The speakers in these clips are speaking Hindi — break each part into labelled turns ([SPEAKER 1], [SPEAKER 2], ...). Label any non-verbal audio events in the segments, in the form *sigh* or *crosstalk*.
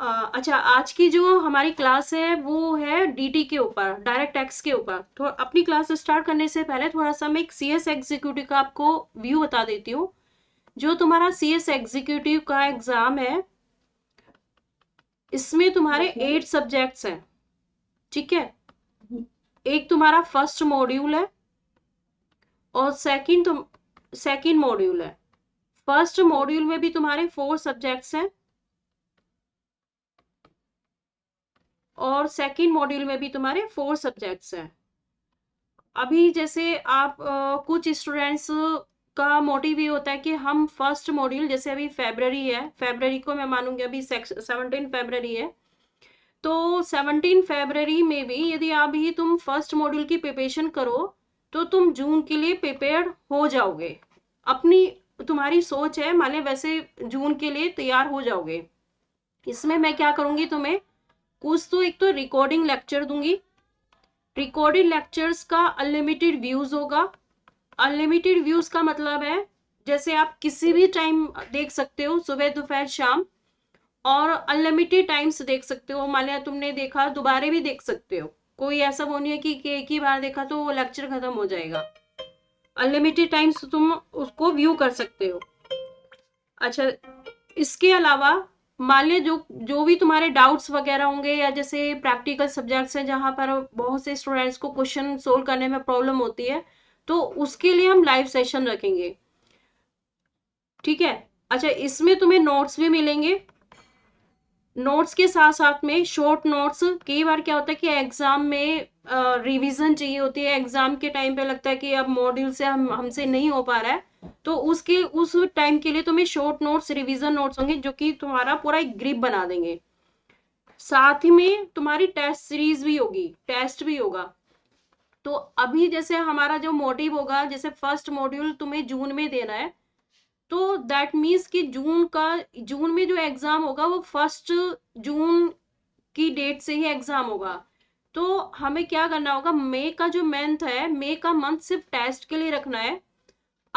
[SPEAKER 1] अच्छा आज की जो हमारी क्लास है वो है डीटी के ऊपर डायरेक्ट टैक्स के ऊपर तो अपनी क्लास स्टार्ट करने से पहले थोड़ा सा मैं एक सी एस एग्जीक्यूटिव का आपको व्यू बता देती हूँ जो तुम्हारा सी एस एग्जीक्यूटिव का एग्ज़ाम है इसमें तुम्हारे एट सब्जेक्ट्स हैं ठीक है हम्म। एक तुम्हारा फर्स्ट मॉड्यूल है और सेकेंड सेकेंड मॉड्यूल है फर्स्ट मॉड्यूल में भी तुम्हारे फोर सब्जेक्ट्स हैं और सेकेंड मॉड्यूल में भी तुम्हारे फोर सब्जेक्ट्स हैं अभी जैसे आप आ, कुछ स्टूडेंट्स का मोटिव ये होता है कि हम फर्स्ट मॉड्यूल जैसे अभी फेबररी है फेबररी को मैं मानूंगी अभी सेवनटीन फेबररी है तो सेवनटीन फेबररी में भी यदि अभी तुम फर्स्ट मॉड्यूल की प्रिपेशन करो तो तुम जून के लिए प्रिपेयर हो जाओगे अपनी तुम्हारी सोच है माने वैसे जून के लिए तैयार हो जाओगे इसमें मैं क्या करूंगी तुम्हें कुछ तो एक तो रिकॉर्डिंग लेक्चर दूंगी रिकॉर्डेड लेक्चर्स का अनलिमिटेड व्यूज होगा अनलिमिटेड व्यूज का मतलब है जैसे आप किसी भी टाइम देख सकते हो सुबह दोपहर शाम और अनलिमिटेड टाइम्स देख सकते हो मान लिया तुमने देखा दोबारे भी देख सकते हो कोई ऐसा वो नहीं है कि, कि एक ही बार देखा तो वो लेक्चर खत्म हो जाएगा अनलिमिटेड टाइम्स तुम उसको व्यू कर सकते हो अच्छा इसके अलावा मान लिया जो जो भी तुम्हारे डाउट्स वगैरह होंगे या जैसे प्रैक्टिकल सब्जेक्ट्स हैं जहाँ पर बहुत से स्टूडेंट्स को क्वेश्चन सोल्व करने में प्रॉब्लम होती है तो उसके लिए हम लाइव सेशन रखेंगे ठीक है अच्छा इसमें तुम्हें नोट्स भी मिलेंगे नोट्स के साथ साथ में शॉर्ट नोट्स कई बार क्या होता है कि एग्जाम में रिवीजन चाहिए होती है एग्जाम के टाइम पे लगता है कि अब मॉड्यूल से हम हमसे नहीं हो पा रहा है तो उसके उस टाइम के लिए तुम्हें शॉर्ट नोट्स रिवीजन नोट्स होंगे जो कि तुम्हारा पूरा एक ग्रिप बना देंगे साथ ही में तुम्हारी टेस्ट सीरीज भी होगी टेस्ट भी होगा तो अभी जैसे हमारा जो मोटिव होगा जैसे फर्स्ट मॉड्यूल तुम्हें जून में देना है तो दैट मीन्स कि जून का जून में जो एग्ज़ाम होगा वो फर्स्ट जून की डेट से ही एग्ज़ाम होगा तो हमें क्या करना होगा मे का जो मंथ है मे का मंथ सिर्फ टेस्ट के लिए रखना है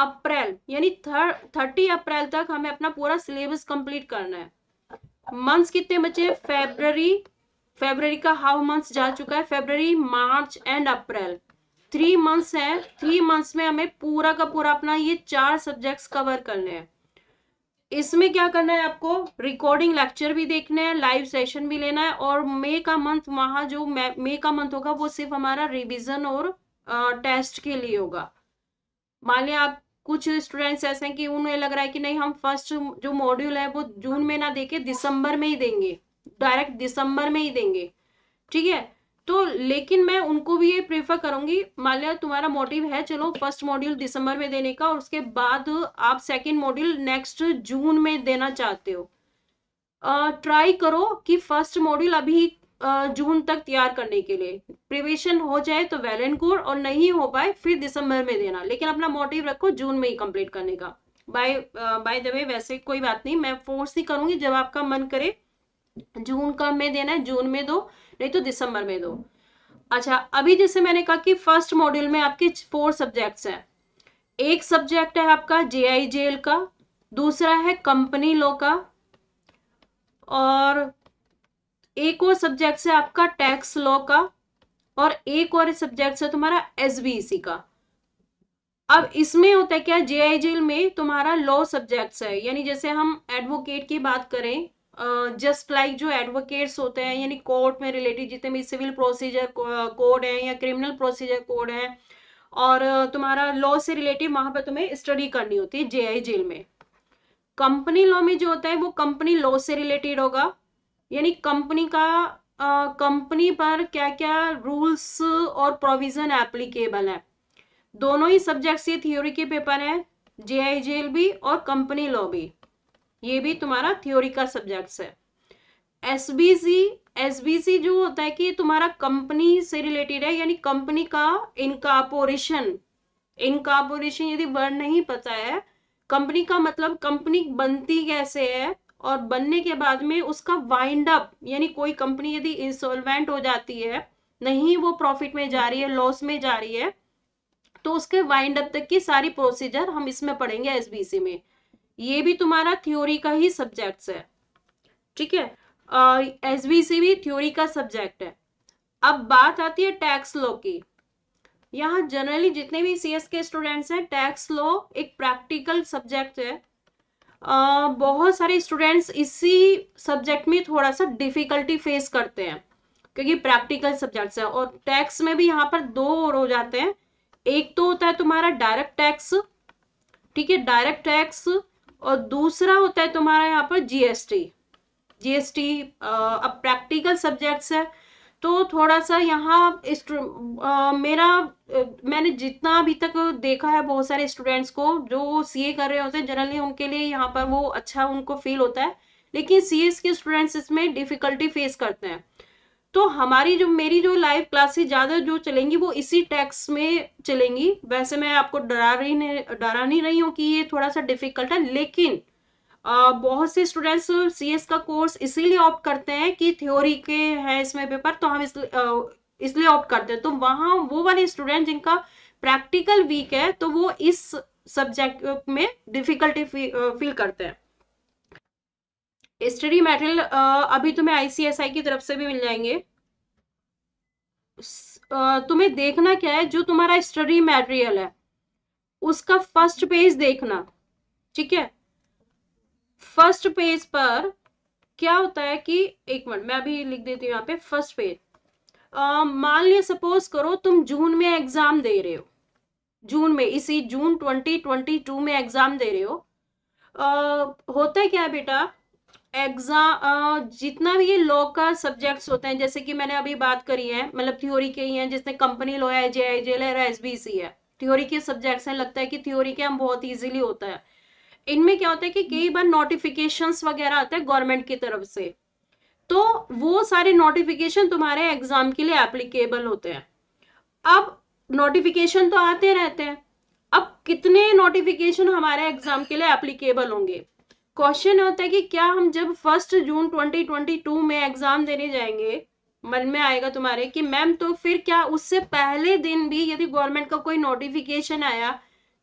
[SPEAKER 1] अप्रैल यानी थर्टी अप्रैल तक हमें अपना पूरा सिलेबस कंप्लीट करना है मंथ्स कितने बचे फेबररी फेबररी का हाफ मंथ्स जा चुका है February March and April three months हैं थ्री मंथ्स में हमें पूरा का पूरा अपना ये चार सब्जेक्ट्स कवर करने हैं इसमें क्या करना है आपको रिकॉर्डिंग लेक्चर भी देखना है लाइव सेशन भी लेना है और मे का मंथ वहां जो मे का मंथ होगा वो सिर्फ हमारा रिविजन और टेस्ट के लिए होगा मान लिया आप कुछ स्टूडेंट्स ऐसे हैं कि उन्हें लग रहा है कि नहीं हम फर्स्ट जो मॉड्यूल है वो जून में ना देके दिसंबर में ही देंगे डायरेक्ट दिसंबर में ही देंगे ठीक है तो लेकिन मैं उनको भी ये प्रेफर करूंगी मान लिया तुम्हारा मोटिव है चलो फर्स्ट मॉड्यूल दिसंबर में देने का और उसके बाद आप सेकेंड मॉड्यूल नेक्स्ट जून में देना चाहते हो ट्राई करो कि फर्स्ट मॉड्यूल अभी जून तक तैयार करने के लिए प्रिवेशन हो जाए तो वेल एंड गुड और नहीं हो पाए फिर दिसंबर में देना लेकिन अपना मोटिव रखो जून में ही कंप्लीट करने का बाय बाय द वे वैसे कोई बात नहीं मैं फोर्स ही करूंगी जब आपका मन करे जून का में देना है जून में दो नहीं तो दिसंबर में दो अच्छा अभी जैसे मैंने कहा कि फर्स्ट मॉड्यूल में आपके फोर सब्जेक्ट्स हैं एक सब्जेक्ट है आपका जे आई का दूसरा है कंपनी लॉ का और एक और सब्जेक्ट है आपका टैक्स लॉ का और एक और सब्जेक्ट है तुम्हारा एसबीसी e का अब इसमें होता है क्या जे में तुम्हारा लॉ सब्जेक्ट्स है यानी जैसे हम एडवोकेट की बात करें जस्ट लाइक like जो एडवोकेट्स होते हैं यानी कोर्ट में रिलेटेड जितने भी सिविल प्रोसीजर कोड हैं या क्रिमिनल प्रोसीजर कोड हैं और तुम्हारा लॉ से रिलेटेड वहां पर तुम्हें स्टडी करनी होती है जे आई जेल में कंपनी लॉ में जो होता है वो कंपनी लॉ से रिलेटेड होगा यानी कंपनी का कंपनी पर क्या क्या रूल्स और प्रोविजन एप्लीकेबल है दोनों ही सब्जेक्ट्स ये थ्योरी के पेपर हैं जे आई जेल भी और कंपनी लॉ भी ये भी तुम्हारा थ्योरी का सब्जेक्ट है S B C S B C जो होता है कि तुम्हारा कंपनी से रिलेटेड है यानी कंपनी का इनकॉपोरेशन इनकॉपोरेशन यदि वर्ड नहीं पता है कंपनी का मतलब कंपनी बनती कैसे है और बनने के बाद में उसका वाइंड अप यानी कोई कंपनी यदि इंसॉल्वेंट हो जाती है नहीं वो प्रॉफिट में जा रही है लॉस में जा रही है तो उसके वाइंड अप तक की सारी प्रोसीजर हम इसमें पढ़ेंगे एसबीसी में ये भी तुम्हारा थ्योरी का ही सब्जेक्ट है ठीक है एस बी सी भी थ्योरी का सब्जेक्ट है अब बात आती है टैक्स लॉ की यहाँ जनरली जितने भी सीएस के स्टूडेंट्स हैं टैक्स लॉ एक प्रैक्टिकल सब्जेक्ट है आ, बहुत सारे स्टूडेंट्स इसी सब्जेक्ट में थोड़ा सा डिफिकल्टी फेस करते हैं क्योंकि प्रैक्टिकल सब्जेक्ट्स है और टैक्स में भी यहाँ पर दो और हो जाते हैं एक तो होता है तुम्हारा डायरेक्ट टैक्स ठीक है डायरेक्ट टैक्स और दूसरा होता है तुम्हारा यहाँ पर जीएसटी जीएसटी अब प्रैक्टिकल सब्जेक्ट्स है तो थोड़ा सा यहाँ मेरा मैंने जितना अभी तक देखा है बहुत सारे स्टूडेंट्स को जो सीए कर रहे होते हैं जनरली उनके लिए यहाँ पर वो अच्छा उनको फील होता है लेकिन सीएस के स्टूडेंट्स इसमें डिफिकल्टी फेस करते हैं तो हमारी जो मेरी जो लाइव क्लासेस ज़्यादा जो चलेंगी वो इसी टैक्स में चलेंगी वैसे मैं आपको डरा रही नहीं डरा नहीं रही हूँ कि ये थोड़ा सा डिफिकल्ट है लेकिन आ, बहुत से स्टूडेंट्स एस का कोर्स इसीलिए ऑप्ट करते हैं कि थ्योरी के हैं इसमें पेपर तो हम इसलिए ऑप्ट करते हैं तो वहाँ वो वाले स्टूडेंट जिनका प्रैक्टिकल वीक है तो वो इस सब्जेक्ट में डिफिकल्टी फील करते हैं स्टडी मेटेरियल अभी तुम्हें आईसीएसआई की तरफ से भी मिल जाएंगे तुम्हें देखना क्या है जो तुम्हारा स्टडी मेटेरियल है उसका फर्स्ट पेज देखना ठीक है फर्स्ट पेज पर क्या होता है कि एक मिनट मैं अभी लिख देती हूँ यहाँ पे फर्स्ट पेज मान लिया सपोज करो तुम जून में एग्जाम दे रहे हो जून में इसी जून 2022 में एग्जाम दे रहे हो आ, होता है क्या बेटा एग्जाम जितना भी ये लॉ का सब्जेक्ट्स होते हैं जैसे कि मैंने अभी बात करी है मतलब थ्योरी के ही हैं जिसने कंपनी लॉ है जे आई जेल है एस बी सी है थ्योरी के सब्जेक्ट्स हैं लगता है कि थ्योरी के हम बहुत इजीली होता है इनमें क्या होता है कि कई बार नोटिफिकेशंस वगैरह आते हैं गवर्नमेंट की तरफ से तो वो सारे नोटिफिकेशन तुम्हारे एग्जाम के लिए एप्लीकेबल होते हैं अब नोटिफिकेशन तो आते रहते हैं अब कितने नोटिफिकेशन हमारे एग्जाम के लिए एप्लीकेबल होंगे क्वेश्चन होता है कि क्या हम जब फर्स्ट जून 2022 में एग्जाम देने जाएंगे मन में आएगा तुम्हारे कि मैम तो फिर क्या उससे पहले दिन भी यदि गवर्नमेंट का कोई नोटिफिकेशन आया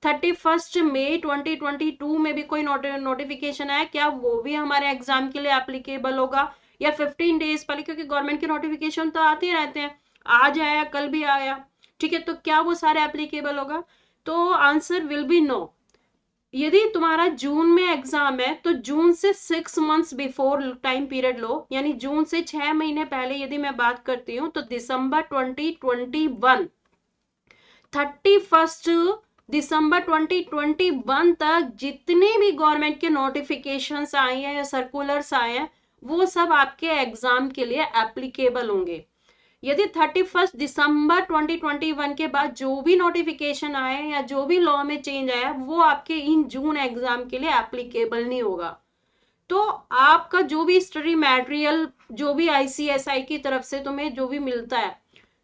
[SPEAKER 1] thirty first May twenty twenty two में भी कोई नोटिफिकेशन आया क्या वो भी हमारे एग्जाम के लिए एप्लीकेबल होगा या फिफ्टीन डेज पहले क्योंकि गवर्नमेंट के नोटिफिकेशन तो आते रहते हैं आज आया कल भी आया ठीक है तो क्या वो सारे एप्लीकेबल होगा तो आंसर विल बी नो यदि तुम्हारा जून में एग्जाम है तो जून से six months before time period लो यानी जून से छह महीने पहले यदि मैं बात करती हूं तो दिसंबर twenty twenty one thirty first December 2021 तक जितने भी गवर्नमेंट के नोटिफिकेशन आए हैं या सर्कुलर्स आए हैं वो सब आपके एग्जाम के लिए एप्लीकेबल होंगे यदि 31 दिसंबर 2021 के बाद जो भी नोटिफिकेशन आए या जो भी लॉ में चेंज आया वो आपके इन जून एग्जाम के लिए एप्लीकेबल नहीं होगा तो आपका जो भी स्टडी मेटेरियल जो भी आईसीएसआई की तरफ से तुम्हें जो भी मिलता है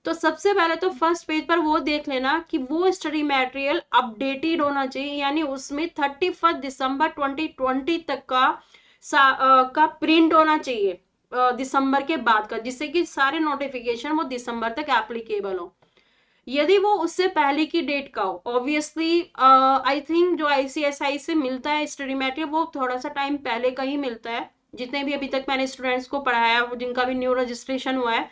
[SPEAKER 1] तो सबसे पहले तो फर्स्ट पेज पर वो देख लेना कि वो स्टडी मेटेरियल अपडेटेड होना चाहिए यानी उसमें थर्टी फर्स्ट दिसंबर ट्वेंटी तक का आ, का प्रिंट होना चाहिए दिसंबर के बाद का जिससे कि सारे नोटिफिकेशन वो दिसंबर तक एप्लीकेबल हो यदि वो उससे पहले की डेट का हो ऑब्वियसली आई थिंक जो आईसीएसआई से मिलता है स्टडी मेटेरियल वो थोड़ा सा टाइम पहले का ही मिलता है जितने भी अभी तक मैंने स्टूडेंट्स को पढ़ाया जिनका भी न्यू रजिस्ट्रेशन हुआ है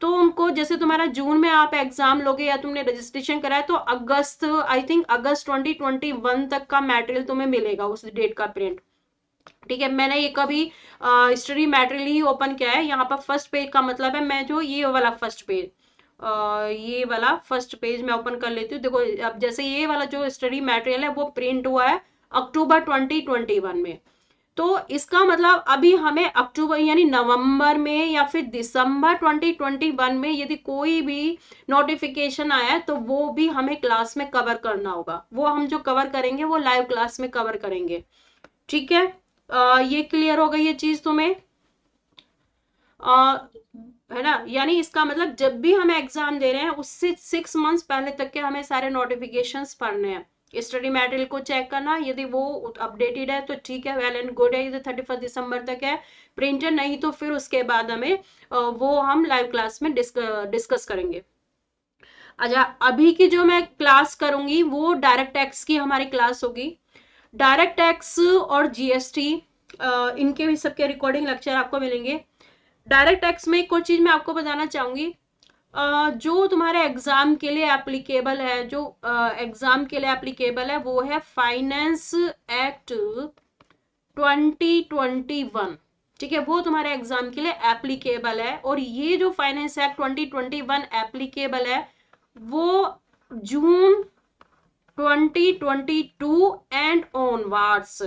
[SPEAKER 1] तो उनको जैसे तुम्हारा जून में आप एग्जाम लोगे या तुमने रजिस्ट्रेशन कराया तो अगस्त आई थिंक अगस्त 2021 तक का मेटेरियल तुम्हें मिलेगा उस डेट का प्रिंट ठीक है मैंने ये कभी स्टडी मेटेरियल ही ओपन किया है यहाँ पर फर्स्ट पेज का मतलब है मैं जो ये वाला फर्स्ट पेज ये वाला फर्स्ट पेज मैं ओपन कर लेती हूँ देखो अब जैसे ये वाला जो स्टडी मेटेरियल है वो प्रिंट हुआ है अक्टूबर ट्वेंटी ट्वेंटी वन में तो इसका मतलब अभी हमें अक्टूबर यानी नवंबर में या फिर दिसंबर 2021 में यदि कोई भी नोटिफिकेशन आया है तो वो भी हमें क्लास में कवर करना होगा वो हम जो कवर करेंगे वो लाइव क्लास में कवर करेंगे ठीक है ये क्लियर हो गई ये चीज तुम्हें है ना यानी इसका मतलब जब भी हम एग्जाम दे रहे हैं उससे सिक्स मंथ्स पहले तक के हमें सारे नोटिफिकेशंस पढ़ने हैं स्टडी मेटेरियल को चेक करना यदि वो अपडेटेड है तो ठीक है वेल एंड गुड है यदि थर्टी फर्स्ट दिसंबर तक है प्रिंटर नहीं तो फिर उसके बाद हमें वो हम लाइव क्लास में डिस्क, डिस्कस करेंगे अच्छा अभी की जो मैं क्लास करूंगी वो डायरेक्ट टैक्स की हमारी क्लास होगी डायरेक्ट टैक्स और जीएसटी इनके भी सबके रिकॉर्डिंग लेक्चर आपको मिलेंगे डायरेक्ट टैक्स में एक और चीज़ मैं आपको बताना चाहूंगी जो तुम्हारे एग्ज़ाम के लिए एप्लीकेबल है जो एग्ज़ाम के लिए एप्लीकेबल है वो है फाइनेंस एक्ट 2021 ठीक है वो तुम्हारे एग्ज़ाम के लिए एप्लीकेबल है और ये जो फाइनेंस एक्ट 2021 एप्लीकेबल है वो जून 2022 एंड ऑनवार्ड्स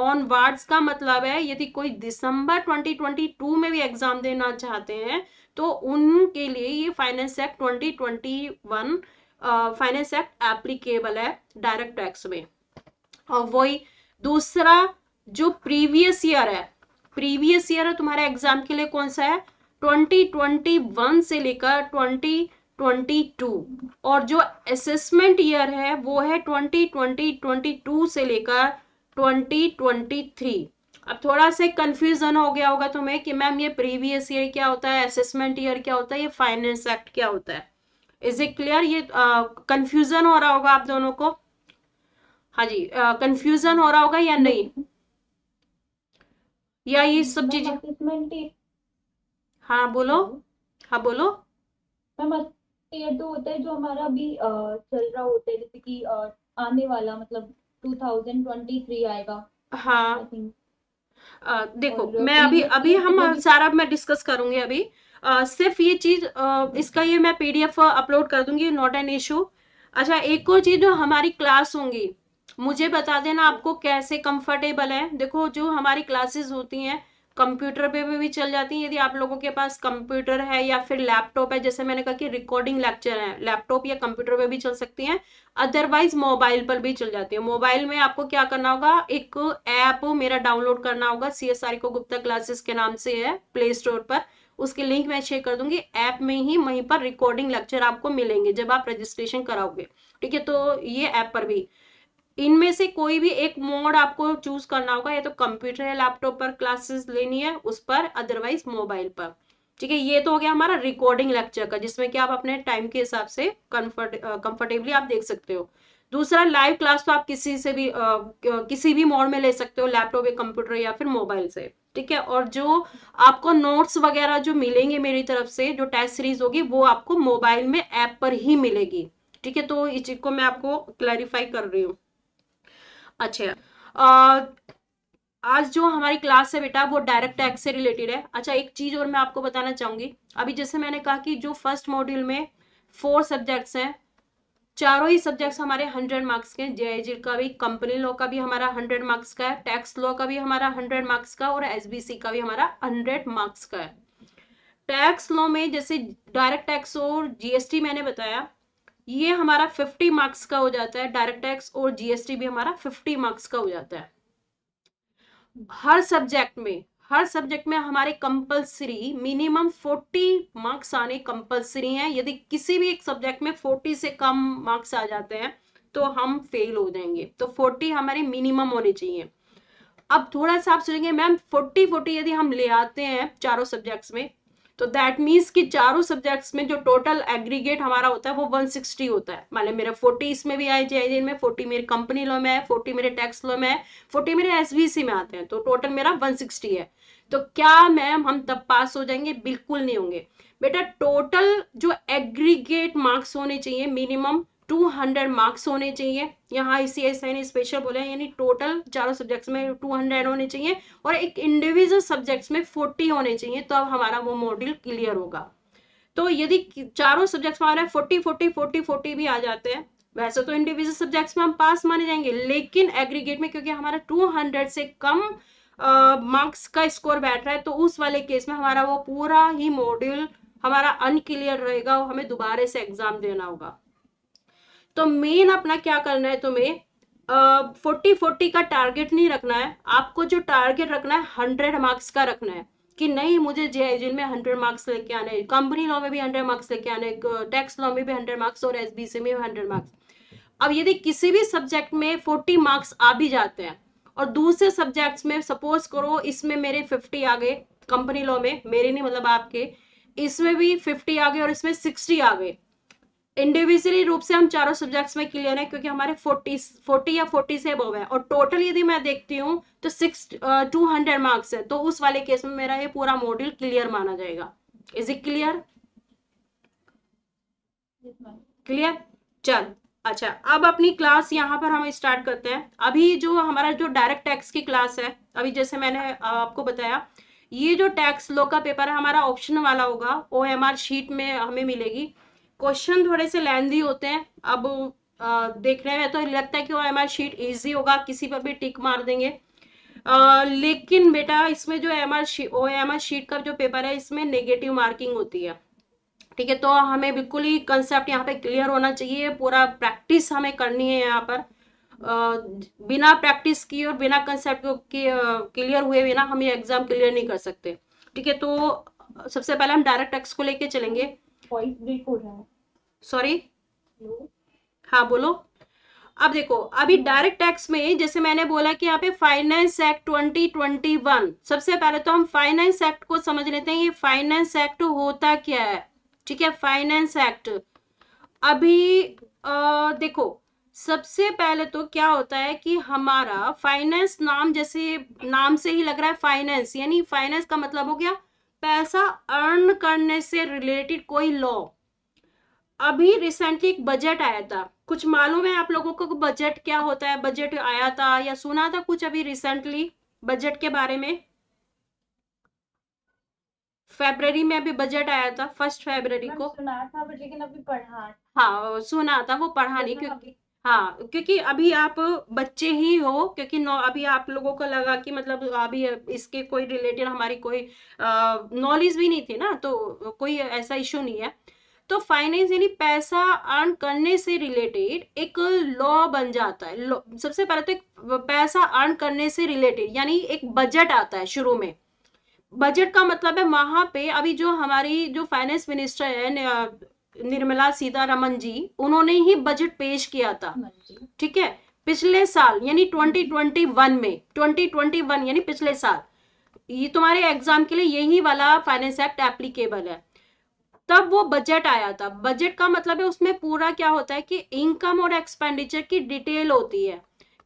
[SPEAKER 1] ऑनवार्ड्स का मतलब है यदि कोई दिसंबर 2022 में भी एग्जाम देना चाहते हैं तो उनके लिए ये finance act 2021 finance act applicable है डायरेक्ट टैक्स में और वही दूसरा जो प्रीवियस ईयर है प्रीवियस ईयर है तुम्हारे एग्जाम के लिए कौन सा है 2021 से लेकर 20 ट्वेंटी टू और जो असेसमेंट ईयर है वो है ट्वेंटी ट्वेंटी ट्वेंटी टू से लेकर ट्वेंटी ट्वेंटी थ्री अब थोड़ा सा कंफ्यूजन हो गया होगा तुम्हें कि मैम ये प्रीवियस ईयर क्या होता है असेसमेंट ईयर क्या होता है ये फाइनेंस एक्ट क्या होता है इज इट क्लियर ये कंफ्यूजन हो रहा होगा आप दोनों को हाँ जी कंफ्यूजन हो रहा होगा या नहीं या ये सब चीजें हाँ बोलो हाँ बोलो मैम टीयर टू होता है जो हमारा अभी चल रहा होता है जैसे कि आने वाला मतलब 2023 आएगा हाँ आ, देखो मैं अभी अभी हम मतलब सारा मैं डिस्कस करूंगी अभी आ, सिर्फ ये चीज इसका ये मैं पीडीएफ अपलोड कर दूंगी नॉट एन इशू अच्छा एक और चीज जो हमारी क्लास होंगी मुझे बता देना आपको कैसे कंफर्टेबल है देखो जो हमारी क्लासेस होती हैं कंप्यूटर पे भी चल जाती है यदि आप लोगों के पास कंप्यूटर है या फिर लैपटॉप है जैसे मैंने कहा कि रिकॉर्डिंग लेक्चर है लैपटॉप या कंप्यूटर पे भी चल सकती हैं अदरवाइज मोबाइल पर भी चल जाती है मोबाइल में आपको क्या करना होगा एक ऐप मेरा डाउनलोड करना होगा सी एस आर को गुप्ता क्लासेस के नाम से है प्ले स्टोर पर उसके लिंक मैं शेयर कर दूंगी ऐप में ही वहीं पर रिकॉर्डिंग लेक्चर आपको मिलेंगे जब आप रजिस्ट्रेशन कराओगे ठीक है तो ये ऐप पर भी इनमें से कोई भी एक मोड आपको चूज करना होगा तो या तो कंप्यूटर या लैपटॉप पर क्लासेस लेनी है उस पर अदरवाइज मोबाइल पर ठीक है ये तो हो गया हमारा रिकॉर्डिंग लेक्चर का जिसमें कि आप अपने टाइम के हिसाब से कंफर्ट कंफर्टेबली आप देख सकते हो दूसरा लाइव क्लास तो आप किसी से भी आ, किसी भी मोड में ले सकते हो लैपटॉप या कंप्यूटर या फिर मोबाइल से ठीक है और जो आपको नोट्स वगैरह जो मिलेंगे मेरी तरफ से जो टेस्ट सीरीज होगी वो आपको मोबाइल में ऐप पर ही मिलेगी ठीक है तो इस चीज को मैं आपको क्लैरिफाई कर रही हूँ अच्छे आज जो हमारी क्लास है बेटा वो डायरेक्ट टैक्स से रिलेटेड है अच्छा एक चीज और मैं आपको बताना चाहूंगी अभी जैसे मैंने कहा कि जो फर्स्ट मॉड्यूल में फोर सब्जेक्ट्स हैं चारों ही सब्जेक्ट्स हमारे हंड्रेड मार्क्स के जे का भी कंपनी लॉ का भी हमारा हंड्रेड मार्क्स का है टैक्स लॉ का भी हमारा हंड्रेड मार्क्स का और एस का भी हमारा हंड्रेड मार्क्स का है टैक्स लॉ में जैसे डायरेक्ट टैक्स और जीएसटी मैंने बताया ये हमारा फिफ्टी मार्क्स का हो जाता है डायरेक्ट टैक्स और जीएसटी भी हमारा फिफ्टी मार्क्स का हो जाता है हर सब्जेक्ट में हर सब्जेक्ट में हमारे कंपलसरी मिनिमम 40 मार्क्स आने कंपलसरी हैं यदि किसी भी एक सब्जेक्ट में फोर्टी से कम मार्क्स आ जाते हैं तो हम फेल हो जाएंगे तो फोर्टी हमारे मिनिमम होने चाहिए अब थोड़ा सा आप सुनेंगे मैम फोर्टी फोर्टी यदि हम ले आते हैं चारों सब्जेक्ट्स में तो दैट मीन्स कि चारों सब्जेक्ट्स में जो टोटल एग्रीगेट हमारा होता है वो 160 होता है मान लें मेरा 40 इसमें भी आए जी में 40 मेरे कंपनी लॉ में है 40 मेरे टैक्स लॉ में है 40 मेरे एस में आते हैं तो टोटल मेरा 160 है तो क्या मैम हम तब पास हो जाएंगे बिल्कुल नहीं होंगे बेटा टोटल जो एग्रीगेट मार्क्स होने चाहिए मिनिमम 200 मार्क्स होने चाहिए यहाँ आईसीएसआई ने स्पेशल बोला है यानी टोटल चारों सब्जेक्ट्स में 200 होने चाहिए और एक इंडिविजुअल सब्जेक्ट्स में 40 होने चाहिए तो अब हमारा वो मॉड्यूल क्लियर होगा तो यदि चारों सब्जेक्ट्स में हमारा फोर्टी फोर्टी फोर्टी फोर्टी भी आ जाते हैं वैसे तो इंडिविजुअल सब्जेक्ट्स में हम पास माने जाएंगे लेकिन एग्रीगेट में क्योंकि हमारा 200 से कम मार्क्स का स्कोर बैठ रहा है तो उस वाले केस में हमारा वो पूरा ही मॉड्यूल हमारा अनक्लियर रहेगा और हमें दोबारा से एग्जाम देना होगा तो मेन अपना क्या करना है तुम्हें फोर्टी फोर्टी का टारगेट नहीं रखना है आपको जो टारगेट रखना है हंड्रेड मार्क्स का रखना है कि नहीं मुझे जे आई में हंड्रेड मार्क्स लेके आने कंपनी लॉ में भी हंड्रेड मार्क्स लेके आने टैक्स लॉ में भी हंड्रेड मार्क्स और एस में भी हंड्रेड मार्क्स अब यदि किसी भी सब्जेक्ट में फोर्टी मार्क्स आ भी जाते हैं और दूसरे सब्जेक्ट्स में सपोज करो इसमें मेरे फिफ्टी आ गए कंपनी लॉ में मेरे नहीं मतलब आपके इसमें भी फिफ्टी आ गए और इसमें सिक्सटी आ गए इंडिविजुअली रूप से हम चारों सब्जेक्ट्स में क्लियर हैं क्योंकि हमारे 40 40 या 40 से अबव है और टोटल यदि मैं देखती हूँ तो सिक्स टू हंड्रेड मार्क्स है तो उस वाले केस में मेरा ये पूरा मॉड्यूल क्लियर माना जाएगा इज इट क्लियर क्लियर चल अच्छा अब अपनी क्लास यहाँ पर हम स्टार्ट करते हैं अभी जो हमारा जो डायरेक्ट टैक्स की क्लास है अभी जैसे मैंने आपको बताया ये जो टैक्स लो का पेपर है हमारा ऑप्शन वाला होगा ओ एम आर शीट में हमें मिलेगी क्वेश्चन थोड़े से लेंदी होते हैं अब आ, देखने में तो लगता है कि वो एमआर शीट इजी होगा किसी पर भी टिक मार देंगे आ, लेकिन बेटा इसमें जो M R O M R sheet का जो पेपर है इसमें नेगेटिव मार्किंग होती है ठीक है तो हमें बिल्कुल ही कंसेप्ट यहाँ पे क्लियर होना चाहिए पूरा प्रैक्टिस हमें करनी है यहाँ पर आ, बिना प्रैक्टिस की और बिना कंसेप्ट क्लियर हुए बिना हम ये एग्जाम क्लियर नहीं कर सकते ठीक है तो सबसे पहले हम डायरेक्ट टेक्स को लेके चलेंगे वॉइस ब्रेक हो रहा है सॉरी हाँ बोलो अब देखो अभी डायरेक्ट टैक्स में जैसे मैंने बोला कि यहाँ पे फाइनेंस एक्ट 2021 सबसे पहले तो हम फाइनेंस एक्ट को समझ लेते हैं ये फाइनेंस एक्ट होता क्या है ठीक है फाइनेंस एक्ट अभी आ, देखो सबसे पहले तो क्या होता है कि हमारा फाइनेंस नाम जैसे नाम से ही लग रहा है फाइनेंस यानी फाइनेंस का मतलब हो गया पैसा अर्न करने से रिलेटेड कोई लॉ अभी रिसेंटली एक बजट आया था कुछ मालूम है आप लोगों को बजट क्या होता है बजट आया था या सुना था कुछ अभी रिसेंटली बजट के बारे में फेबररी में अभी बजट आया था फर्स्ट फेबररी को सुना था लेकिन अभी पढ़ा हाँ सुना था वो पढ़ा नहीं क्योंकि हाँ क्योंकि अभी आप बच्चे ही हो क्योंकि नौ अभी आप लोगों को लगा कि मतलब अभी इसके कोई रिलेटेड हमारी कोई नॉलेज भी नहीं थी ना तो कोई ऐसा इश्यू नहीं है तो फाइनेंस यानी पैसा अर्न करने से रिलेटेड एक लॉ बन जाता है सबसे पहले तो एक पैसा अर्न करने से रिलेटेड यानी एक बजट आता है शुरू में बजट का मतलब है वहां पे अभी जो हमारी जो फाइनेंस मिनिस्टर है निर्मला सीतारमन जी उन्होंने ही बजट पेश किया था हाँ ठीक है पिछले साल यानी 2021 में 2021 यानी पिछले साल ये तुम्हारे एग्जाम के लिए यही वाला फाइनेंस एक्ट एप्लीकेबल है तब वो बजट आया था बजट का मतलब है उसमें पूरा क्या होता है कि इनकम और एक्सपेंडिचर की डिटेल होती है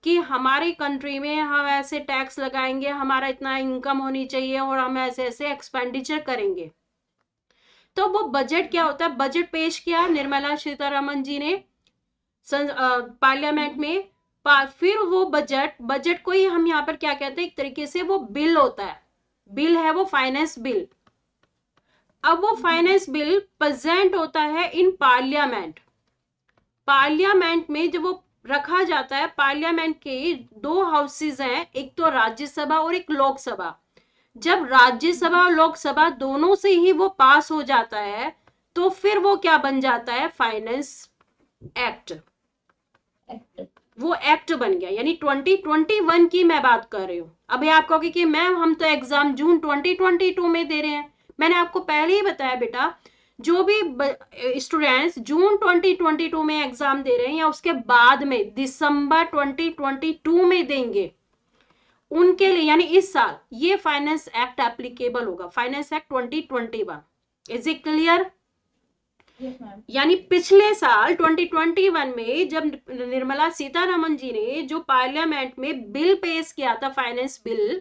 [SPEAKER 1] कि हमारी कंट्री में हम ऐसे टैक्स लगाएंगे हमारा इतना इनकम होनी चाहिए और हम ऐसे ऐसे एक्सपेंडिचर करेंगे तो वो बजट क्या होता है बजट पेश किया निर्मला सीतारामन जी ने पार्लियामेंट में फिर वो बजट बजट को ही हम यहाँ पर क्या कहते हैं एक तरीके से वो बिल होता है बिल है वो फाइनेंस बिल अब वो फाइनेंस बिल प्रेजेंट होता है इन पार्लियामेंट पार्लियामेंट में जब वो रखा जाता है पार्लियामेंट के दो हाउसेज हैं एक तो राज्यसभा और एक लोकसभा जब राज्यसभा और लोकसभा दोनों से ही वो पास हो जाता है तो फिर वो क्या बन जाता है फाइनेंस एक्ट एक्ट वो एक्ट बन गया यानी 2021 की मैं बात कर रही हूँ अभी आप कहोगे कि मैम हम तो एग्जाम जून 2022 में दे रहे हैं मैंने आपको पहले ही बताया बेटा जो भी स्टूडेंट्स जून 2022 में एग्जाम दे रहे हैं या उसके बाद में दिसंबर 2022 में देंगे उनके लिए यानी इस साल ये फाइनेंस एक्ट एप्लीकेबल होगा finance act twenty twenty one is it clear यानी पिछले साल 2021 में जब निर्मला सीतारमन जी ने जो पार्लियामेंट में बिल पेश किया था फाइनेंस बिल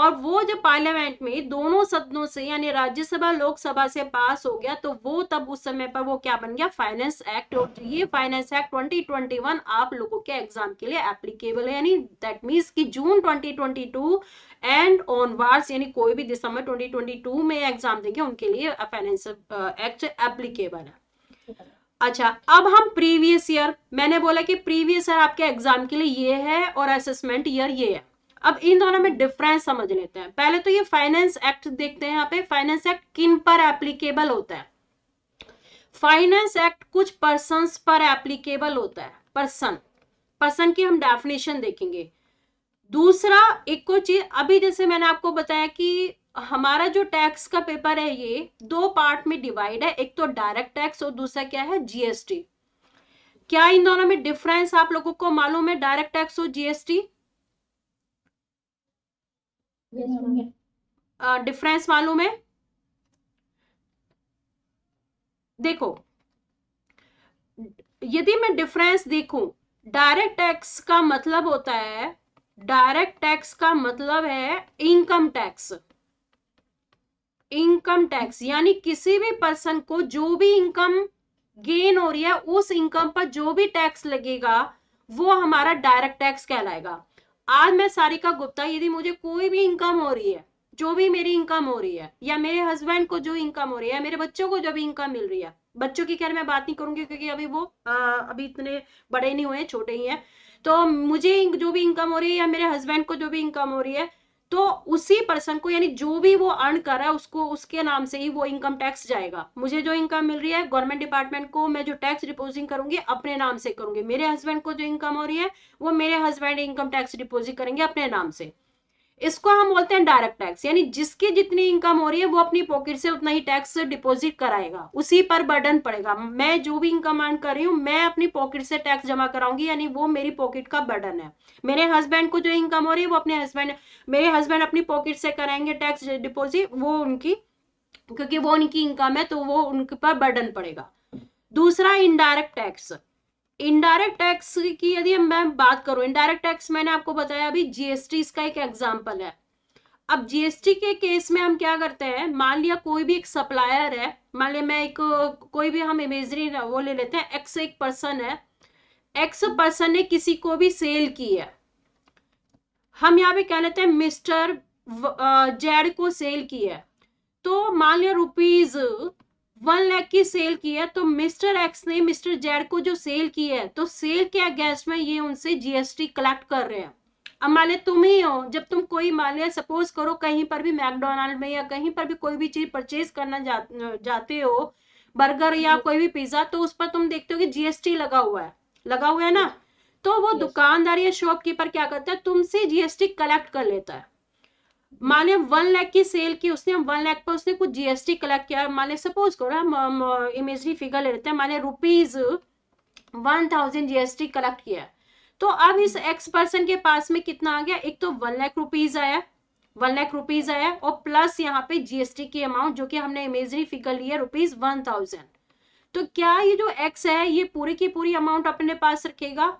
[SPEAKER 1] और वो जब पार्लियामेंट में दोनों सदनों से यानी राज्यसभा लोकसभा से पास हो गया तो वो तब उस समय पर वो क्या बन गया फाइनेंस एक्ट और तो ये फाइनेंस एक्ट 2021 आप लोगों के एग्जाम के लिए एप्लीकेबल है यानी दैट मीन्स कि जून 2022 एंड ऑनवर्ड्स यानी कोई भी दिसंबर 2022 में एग्जाम देंगे उनके लिए फाइनेंस एक्ट एप्लीकेबल है अच्छा अब हम प्रीवियस ईयर मैंने बोला कि प्रीवियस ईयर आपके एग्जाम के लिए ये है और असेसमेंट ईयर ये है अब इन दोनों में डिफरेंस समझ लेते हैं पहले तो ये फाइनेंस एक्ट देखते हैं यहाँ पे फाइनेंस एक्ट किन पर एप्लीकेबल होता है फाइनेंस एक्ट कुछ पर्सन पर एप्लीकेबल होता है पर्सन पर्सन की हम डेफिनेशन देखेंगे दूसरा एक और चीज अभी जैसे मैंने आपको बताया कि हमारा जो टैक्स का पेपर है ये दो पार्ट में डिवाइड है एक तो डायरेक्ट टैक्स और दूसरा क्या है जीएसटी क्या इन दोनों में डिफरेंस आप लोगों को मालूम है डायरेक्ट टैक्स और जीएसटी डिफरेंस मालूम है देखो यदि मैं डिफरेंस देखूं डायरेक्ट टैक्स का मतलब होता है डायरेक्ट टैक्स का मतलब है इनकम टैक्स इनकम टैक्स यानी किसी भी पर्सन को जो भी इनकम गेन हो रही है उस इनकम पर जो भी टैक्स लगेगा वो हमारा डायरेक्ट टैक्स कहलाएगा आज मैं सारिका गुप्ता यदि मुझे कोई भी इनकम हो रही है जो भी मेरी इनकम हो रही है या मेरे हस्बैंड को जो इनकम हो रही है मेरे बच्चों को जो भी इनकम मिल रही है बच्चों की खैर मैं बात नहीं करूंगी क्योंकि अभी वो आ, अभी इतने बड़े नहीं हुए छोटे ही हैं तो मुझे जो भी इनकम हो रही है या मेरे हस्बैंड को जो भी इनकम हो रही है तो उसी पर्सन को यानी जो भी वो अर्न कर रहा है उसको उसके नाम से ही वो इनकम टैक्स जाएगा मुझे जो इनकम मिल रही है गवर्नमेंट डिपार्टमेंट को मैं जो टैक्स डिपोजिट करूंगी अपने नाम से करूंगी मेरे हस्बैंड को जो इनकम हो रही है वो मेरे हस्बैंड इनकम टैक्स डिपोजिट करेंगे अपने नाम से इसको हम बोलते हैं डायरेक्ट टैक्स यानी जिसके जितनी इनकम हो रही है वो अपनी पॉकेट से उतना ही टैक्स डिपॉजिट कराएगा उसी पर बर्डन पड़ेगा मैं जो भी इनकम अर्न कर रही हूँ मैं अपनी पॉकेट से टैक्स जमा कराऊंगी यानी वो मेरी पॉकेट का बर्डन है मेरे हस्बैंड को जो इनकम हो रही है वो अपने हस्बैंड मेरे हस्बैंड अपनी पॉकेट से कराएंगे टैक्स डिपोजिट वो उनकी क्योंकि वो उनकी इनकम है तो वो उनके पर बर्डन पड़ेगा दूसरा इनडायरेक्ट टैक्स इनडायरेक्ट टैक्स की यदि मैं बात करूं इनडायरेक्ट टैक्स मैंने आपको बताया अभी जीएसटी इसका एक एग्जाम्पल है अब जीएसटी के केस में हम क्या करते हैं मान लिया कोई भी एक सप्लायर है मान लिया मैं एक कोई भी हम इमेजरी वो ले लेते हैं एक्स एक पर्सन है एक्स पर्सन ने किसी को भी सेल की है हम यहाँ पे कह लेते हैं मिस्टर जेड को सेल की है तो मान लिया रुपीज वन लैख की सेल की है तो मिस्टर एक्स ने मिस्टर जेड को जो सेल की है तो सेल के अगेंस्ट में ये उनसे जीएसटी कलेक्ट कर रहे हैं अब मान लिया तुम ही हो जब तुम कोई मान लिया सपोज करो कहीं पर भी मैकडोनल्ड में या कहीं पर भी कोई भी चीज परचेज करना जा, जाते हो बर्गर या कोई भी पिज्जा तो उस पर तुम देखते हो कि जीएसटी लगा हुआ है लगा हुआ है ना तो वो दुकानदार या शॉपकीपर क्या करता है तुमसे जीएसटी कलेक्ट कर लेता है मान लिया वन लाख की सेल की उसने वन लाख पर उसने कुछ जीएसटी कलेक्ट किया मान लिया सपोज करो हम इमेजरी फिगर ले लेते हैं मान लिया rupees one thousand GST collect किया तो अब इस एक्स पर्सन के पास में कितना आ गया एक तो वन लाख रुपीज आया वन लाख रुपीज आया और प्लस यहाँ पे जीएसटी की अमाउंट जो कि हमने इमेजरी फिगर लिया रुपीज वन थाउजेंड तो क्या ये जो एक्स है ये पूरी की पूरी अमाउंट अपने पास रखेगा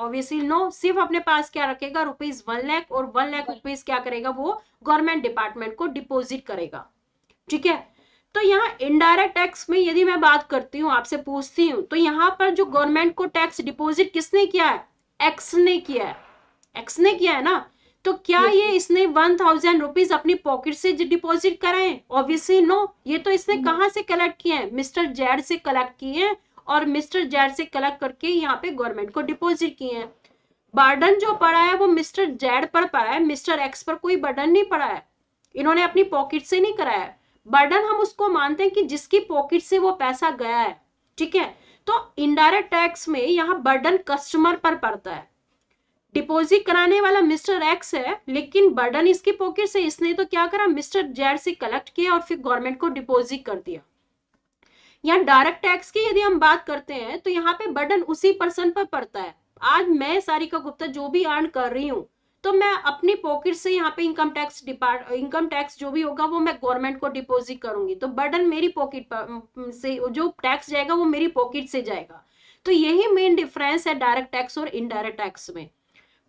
[SPEAKER 1] ऑब्वियसली नो सिर्फ अपने पास क्या रखेगा रुपीज वन लैख और वन लैख रुपीज क्या करेगा वो गवर्नमेंट डिपार्टमेंट को डिपोजिट करेगा ठीक है तो यहाँ इनडायरेक्ट टैक्स में यदि मैं बात करती हूँ आपसे पूछती हूँ तो यहाँ पर जो गवर्नमेंट को टैक्स डिपोजिट किसने किया है एक्स ने किया है एक्स ने किया है ना तो क्या ये इसने वन थाउजेंड रुपीज अपनी पॉकेट से डिपोजिट कराए ऑब्वियसली नो ये तो इसने hmm. कहा से कलेक्ट किए हैं मिस्टर जेड से कलेक्ट किए हैं और मिस्टर जैर से कलेक्ट करके यहाँ पे गवर्नमेंट को डिपोजिट किए हैं बर्डन जो पड़ा है वो मिस्टर जैड पर पड़ा है मिस्टर एक्स पर कोई बर्डन नहीं पड़ा है इन्होंने अपनी पॉकेट से नहीं कराया बर्डन हम उसको मानते हैं कि जिसकी पॉकेट से वो पैसा गया है ठीक है तो इनडायरेक्ट टैक्स में यहाँ बर्डन कस्टमर पर पड़ता है डिपॉजिट कराने वाला मिस्टर एक्स है लेकिन बर्डन इसकी पॉकेट से इसने तो क्या करा मिस्टर जैड से कलेक्ट किया और फिर गवर्नमेंट को डिपोजिट कर दिया या डायरेक्ट टैक्स की यदि हम बात करते हैं तो यहाँ पे बर्डन उसी पर्सन पर पड़ता है आज मैं सारिका गुप्ता जो भी अर्न कर रही हूँ तो मैं अपनी पॉकेट से यहाँ पे income tax depart income tax जो भी होगा वो मैं गवर्नमेंट को डिपोजिट करूंगी तो बर्डन मेरी पॉकेट पर से जो टैक्स जाएगा वो मेरी पॉकेट से जाएगा तो यही मेन डिफरेंस है डायरेक्ट टैक्स और इनडायरेक्ट टैक्स में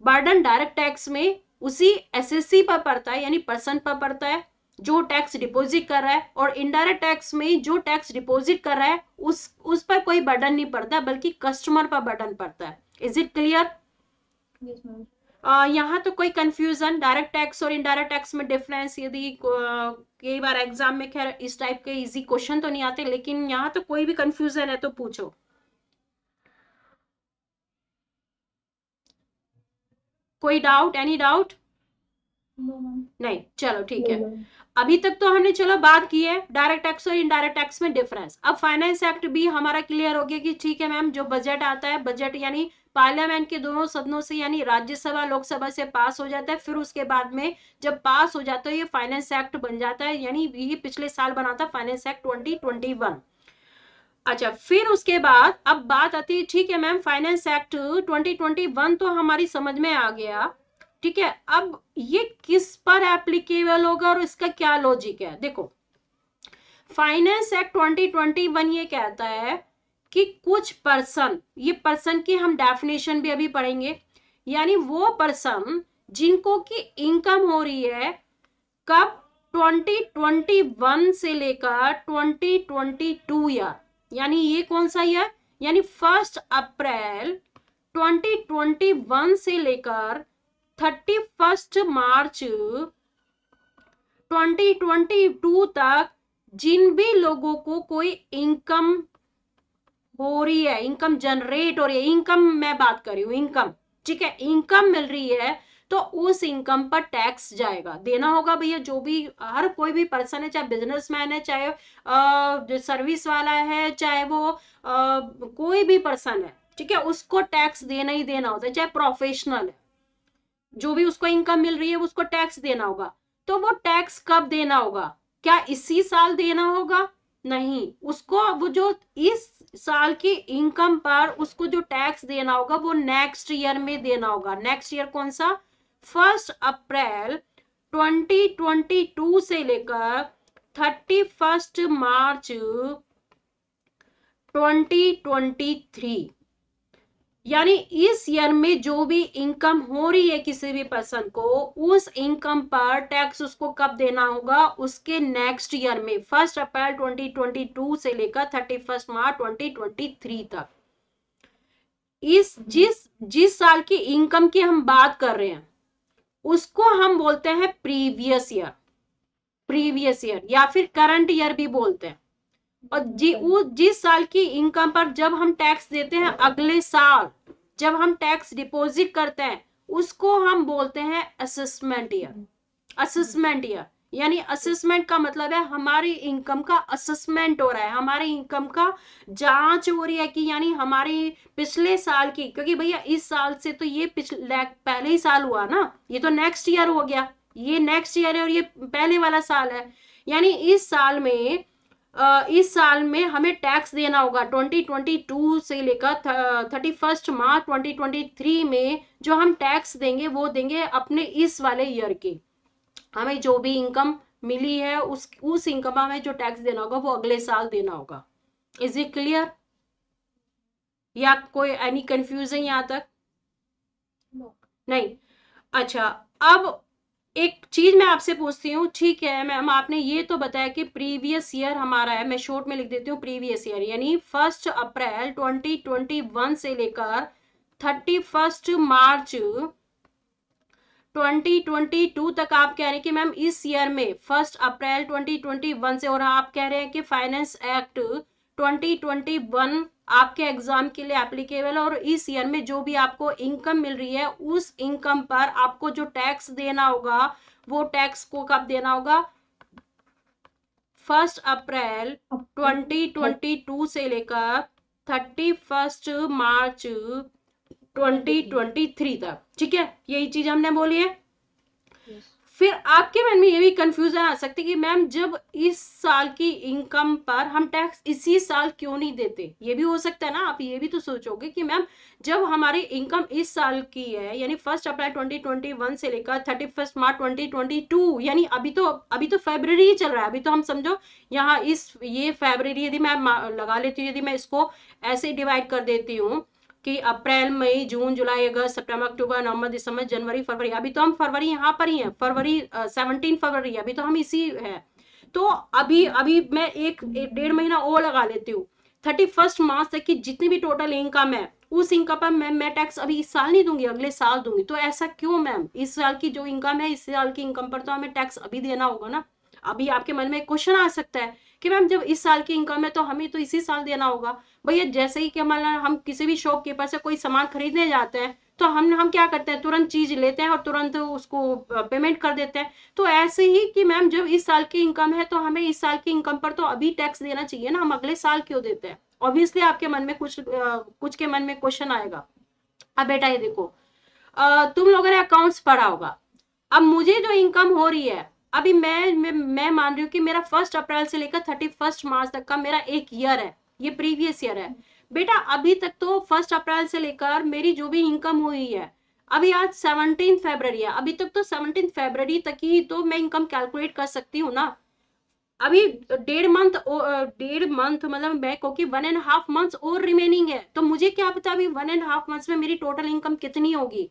[SPEAKER 1] बर्डन डायरेक्ट टैक्स में उसी एसएससी पर पड़ता है यानी पर्सन पर पड़ता है जो टैक्स डिपॉजिट कर रहा है और इनडायरेक्ट टैक्स में ही जो टैक्स डिपॉजिट कर रहा है उस उस पर कोई बर्डन नहीं पड़ता बल्कि कस्टमर पर बर्डन पड़ता है इज इट क्लियर यहाँ तो कोई कंफ्यूजन डायरेक्ट टैक्स और इनडायरेक्ट टैक्स में डिफरेंस यदि कई बार एग्जाम में खैर इस टाइप के इजी क्वेश्चन तो नहीं आते लेकिन यहाँ तो कोई भी कंफ्यूजन है तो पूछो कोई डाउट एनी डाउट नहीं चलो ठीक है अभी तक तो हमने चलो बात की है डायरेक्ट टैक्स और इनडायरेक्ट टैक्स में डिफरेंस अब फाइनेंस एक्ट भी हमारा क्लियर हो गया कि ठीक है मैम जो बजट आता है बजट यानी पार्लियामेंट के दोनों सदनों से यानी राज्यसभा लोकसभा से पास हो जाता है फिर उसके बाद में जब पास हो जाता है ये फाइनेंस एक्ट बन जाता है यानी ये पिछले साल बना था फाइनेंस एक्ट ट्वेंटी अच्छा फिर उसके बाद अब बात आती है ठीक है मैम फाइनेंस एक्ट 2021 तो हमारी समझ में आ गया ठीक है अब ये किस पर एप्लीकेबल होगा और इसका क्या लॉजिक है देखो फाइनेंस एक्ट 2021 ये कहता है कि कुछ पर्सन ये पर्सन की हम डेफिनेशन भी अभी पढ़ेंगे यानी वो पर्सन जिनको की इनकम हो रही है कब 2021 से लेकर 2022 ईयर यानी ये कौन सा ईयर यानी फर्स्ट अप्रैल 2021 से लेकर थर्टी फर्स्ट मार्च 2022 तक जिन भी लोगों को कोई इनकम हो रही है इनकम जनरेट हो रही है इनकम मैं बात कर रही हूं इनकम ठीक है इनकम मिल रही है तो उस इनकम पर टैक्स जाएगा देना होगा भैया जो भी हर कोई भी पर्सन है चाहे बिजनेसमैन है चाहे सर्विस वाला है चाहे वो आ, कोई भी पर्सन है ठीक है उसको टैक्स देना ही देना होता है चाहे प्रोफेशनल है जो भी उसको इनकम मिल रही है उसको टैक्स देना होगा तो वो टैक्स कब देना होगा क्या इसी साल देना होगा नहीं उसको वो जो इस साल की इनकम पर उसको जो टैक्स देना होगा वो नेक्स्ट ईयर में देना होगा नेक्स्ट ईयर कौन सा फर्स्ट अप्रैल 2022 से लेकर थर्टी फर्स्ट मार्च 2023 यानी इस ईयर में जो भी इनकम हो रही है किसी भी पर्सन को उस इनकम पर टैक्स उसको कब देना होगा उसके नेक्स्ट ईयर में फर्स्ट अप्रैल 2022 से लेकर थर्टी फर्स्ट मार्च 2023 तक इस हम्म। जिस जिस साल की इनकम की हम बात कर रहे हैं उसको हम बोलते हैं प्रीवियस ईयर प्रीवियस ईयर या फिर करंट ईयर भी बोलते हैं और जी उस जिस साल की इनकम पर जब हम टैक्स देते हैं अगले साल जब हम टैक्स डिपॉजिट करते हैं उसको हम बोलते हैं असेसमेंट ईयर असेसमेंट ईयर यानी असेसमेंट का मतलब है हमारी इनकम का असेसमेंट हो रहा है हमारी इनकम का जांच हो रही है कि यानी हमारे पिछले साल की क्योंकि भैया इस साल से तो ये पिछले पहले ही साल हुआ ना ये तो नेक्स्ट ईयर हो गया ये नेक्स्ट ईयर है और ये पहले वाला साल है यानी इस साल में इस साल में हमें टैक्स देना होगा 2022 से लेकर थर्टी फर्स्ट मार्च 2023 में जो हम टैक्स देंगे वो देंगे अपने इस वाले ईयर के हमें जो भी इनकम मिली है उस उस इनकम हमें जो टैक्स देना होगा वो अगले साल देना होगा इज इट क्लियर या कोई एनी कंफ्यूजन यहाँ तक नहीं अच्छा अब एक चीज मैं आपसे पूछती हूँ ठीक है मैम आपने ये तो बताया कि प्रीवियस ईयर हमारा है मैं शॉर्ट में लिख देती हूँ प्रीवियस ईयर यानी फर्स्ट अप्रैल 2021 से लेकर थर्टी फर्स्ट मार्च 2022 तक आप कह रहे हैं कि मैम इस ईयर में फर्स्ट अप्रैल 2021 से और आप कह रहे हैं कि फाइनेंस एक्ट 2021 आपके एग्जाम के लिए एप्लीकेबल और इस ईयर में जो भी आपको इनकम मिल रही है उस इनकम पर आपको जो टैक्स देना होगा वो टैक्स को कब देना होगा फर्स्ट अप्रैल 2022 से लेकर थर्टी फर्स्ट मार्च 2023 तक ठीक है यही चीज हमने बोली है फिर आपके मन में ये भी कंफ्यूजन आ सकती है कि मैम जब इस साल की इनकम पर हम टैक्स इसी साल क्यों नहीं देते ये भी हो सकता है ना आप ये भी तो सोचोगे कि मैम जब हमारी इनकम इस साल की है यानी फर्स्ट अप्रैल 2021 से लेकर थर्टी फर्स्ट मार्च 2022 यानी अभी तो अभी तो फेब्रवरी ही चल रहा है अभी तो हम समझो यहाँ इस ये फेबररी यदि मैं लगा लेती हूँ यदि मैं इसको ऐसे डिवाइड कर देती हूँ कि अप्रैल मई जून जुलाई अगस्त सितंबर अक्टूबर नवंबर दिसंबर जनवरी फरवरी अभी तो हम फरवरी यहाँ पर ही हैं फरवरी सेवनटीन फरवरी अभी तो हम इसी है तो अभी अभी मैं एक, एक डेढ़ महीना और लगा लेती हूँ थर्टी फर्स्ट मार्च तक की जितनी भी टोटल इनकम है उस इनकम पर मैम मैं टैक्स अभी इस साल नहीं दूंगी अगले साल दूंगी तो ऐसा क्यों मैम इस साल की जो इनकम है इस साल की इनकम पर तो हमें टैक्स अभी देना होगा ना अभी आपके मन में क्वेश्चन आ सकता है कि मैम जब इस साल की इनकम है तो हमें तो इसी साल देना होगा भैया जैसे ही कि हमारा हम किसी भी शॉपकीपर से कोई सामान खरीदने जाते हैं तो हम हम क्या करते हैं तुरंत चीज लेते हैं और तुरंत उसको पेमेंट कर देते हैं तो ऐसे ही कि मैम जब इस साल की इनकम है तो हमें इस साल की इनकम पर तो अभी टैक्स देना चाहिए ना हम अगले साल क्यों देते हैं ऑब्वियसली आपके मन में कुछ कुछ के मन में क्वेश्चन आएगा अब बेटा ये देखो तुम लोगों ने अकाउंट्स पढ़ा होगा अब मुझे जो इनकम हो रही है अभी मैं मैं, मान रही हूँ कि मेरा फर्स्ट अप्रैल से लेकर थर्टी फर्स्ट मार्च तक का मेरा एक ईयर है ये प्रीवियस ईयर है बेटा अभी तक तो फर्स्ट अप्रैल से लेकर मेरी जो भी इनकम हुई है अभी आज सेवनटीन फेब्रवरी है अभी तक तो सेवनटीन फेब्रवरी तक ही तो मैं इनकम कैलकुलेट कर सकती हूँ ना अभी डेढ़ मंथ डेढ़ मंथ मतलब मैं क्योंकि वन एंड हाफ मंथ्स और रिमेनिंग है तो मुझे क्या पता अभी वन एंड हाफ मंथ्स में मेरी टोटल इनकम कितनी होगी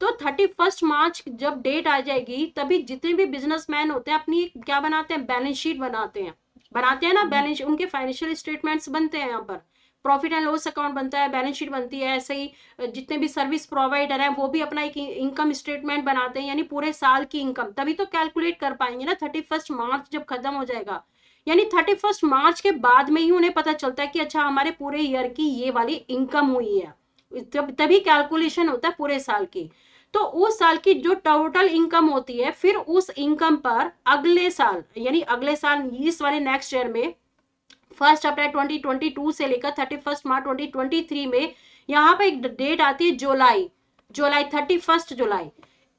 [SPEAKER 1] तो थर्टी फर्स्ट मार्च जब डेट आ जाएगी तभी जितने भी बिजनेसमैन होते हैं अपनी क्या बनाते हैं बैलेंस शीट बनाते हैं बनाते हैं ना बैलेंस हम्म। उनके फाइनेंशियल स्टेटमेंट्स बनते हैं यहाँ पर प्रॉफिट एंड लॉस अकाउंट बनता है बैलेंस शीट बनती है ऐसे ही जितने भी सर्विस प्रोवाइडर हैं वो भी अपना एक इनकम स्टेटमेंट बनाते हैं यानी पूरे साल की इनकम तभी तो कैलकुलेट कर पाएंगे ना थर्टी फर्स्ट मार्च जब खत्म हो जाएगा यानी थर्टी फर्स्ट मार्च के बाद में ही उन्हें पता चलता है कि अच्छा हमारे पूरे ईयर की ये वाली इनकम हुई है तभी कैलकुलेशन होता है पूरे साल की तो उस साल की जो टोटल इनकम होती है फिर उस इनकम पर अगले साल यानी अगले साल इस वाले नेक्स्ट ईयर में फर्स्ट अप्रैल 2022 से लेकर थर्टी फर्स्ट मार्च 2023 में यहाँ पे एक डेट आती है जुलाई जुलाई थर्टी फर्स्ट जुलाई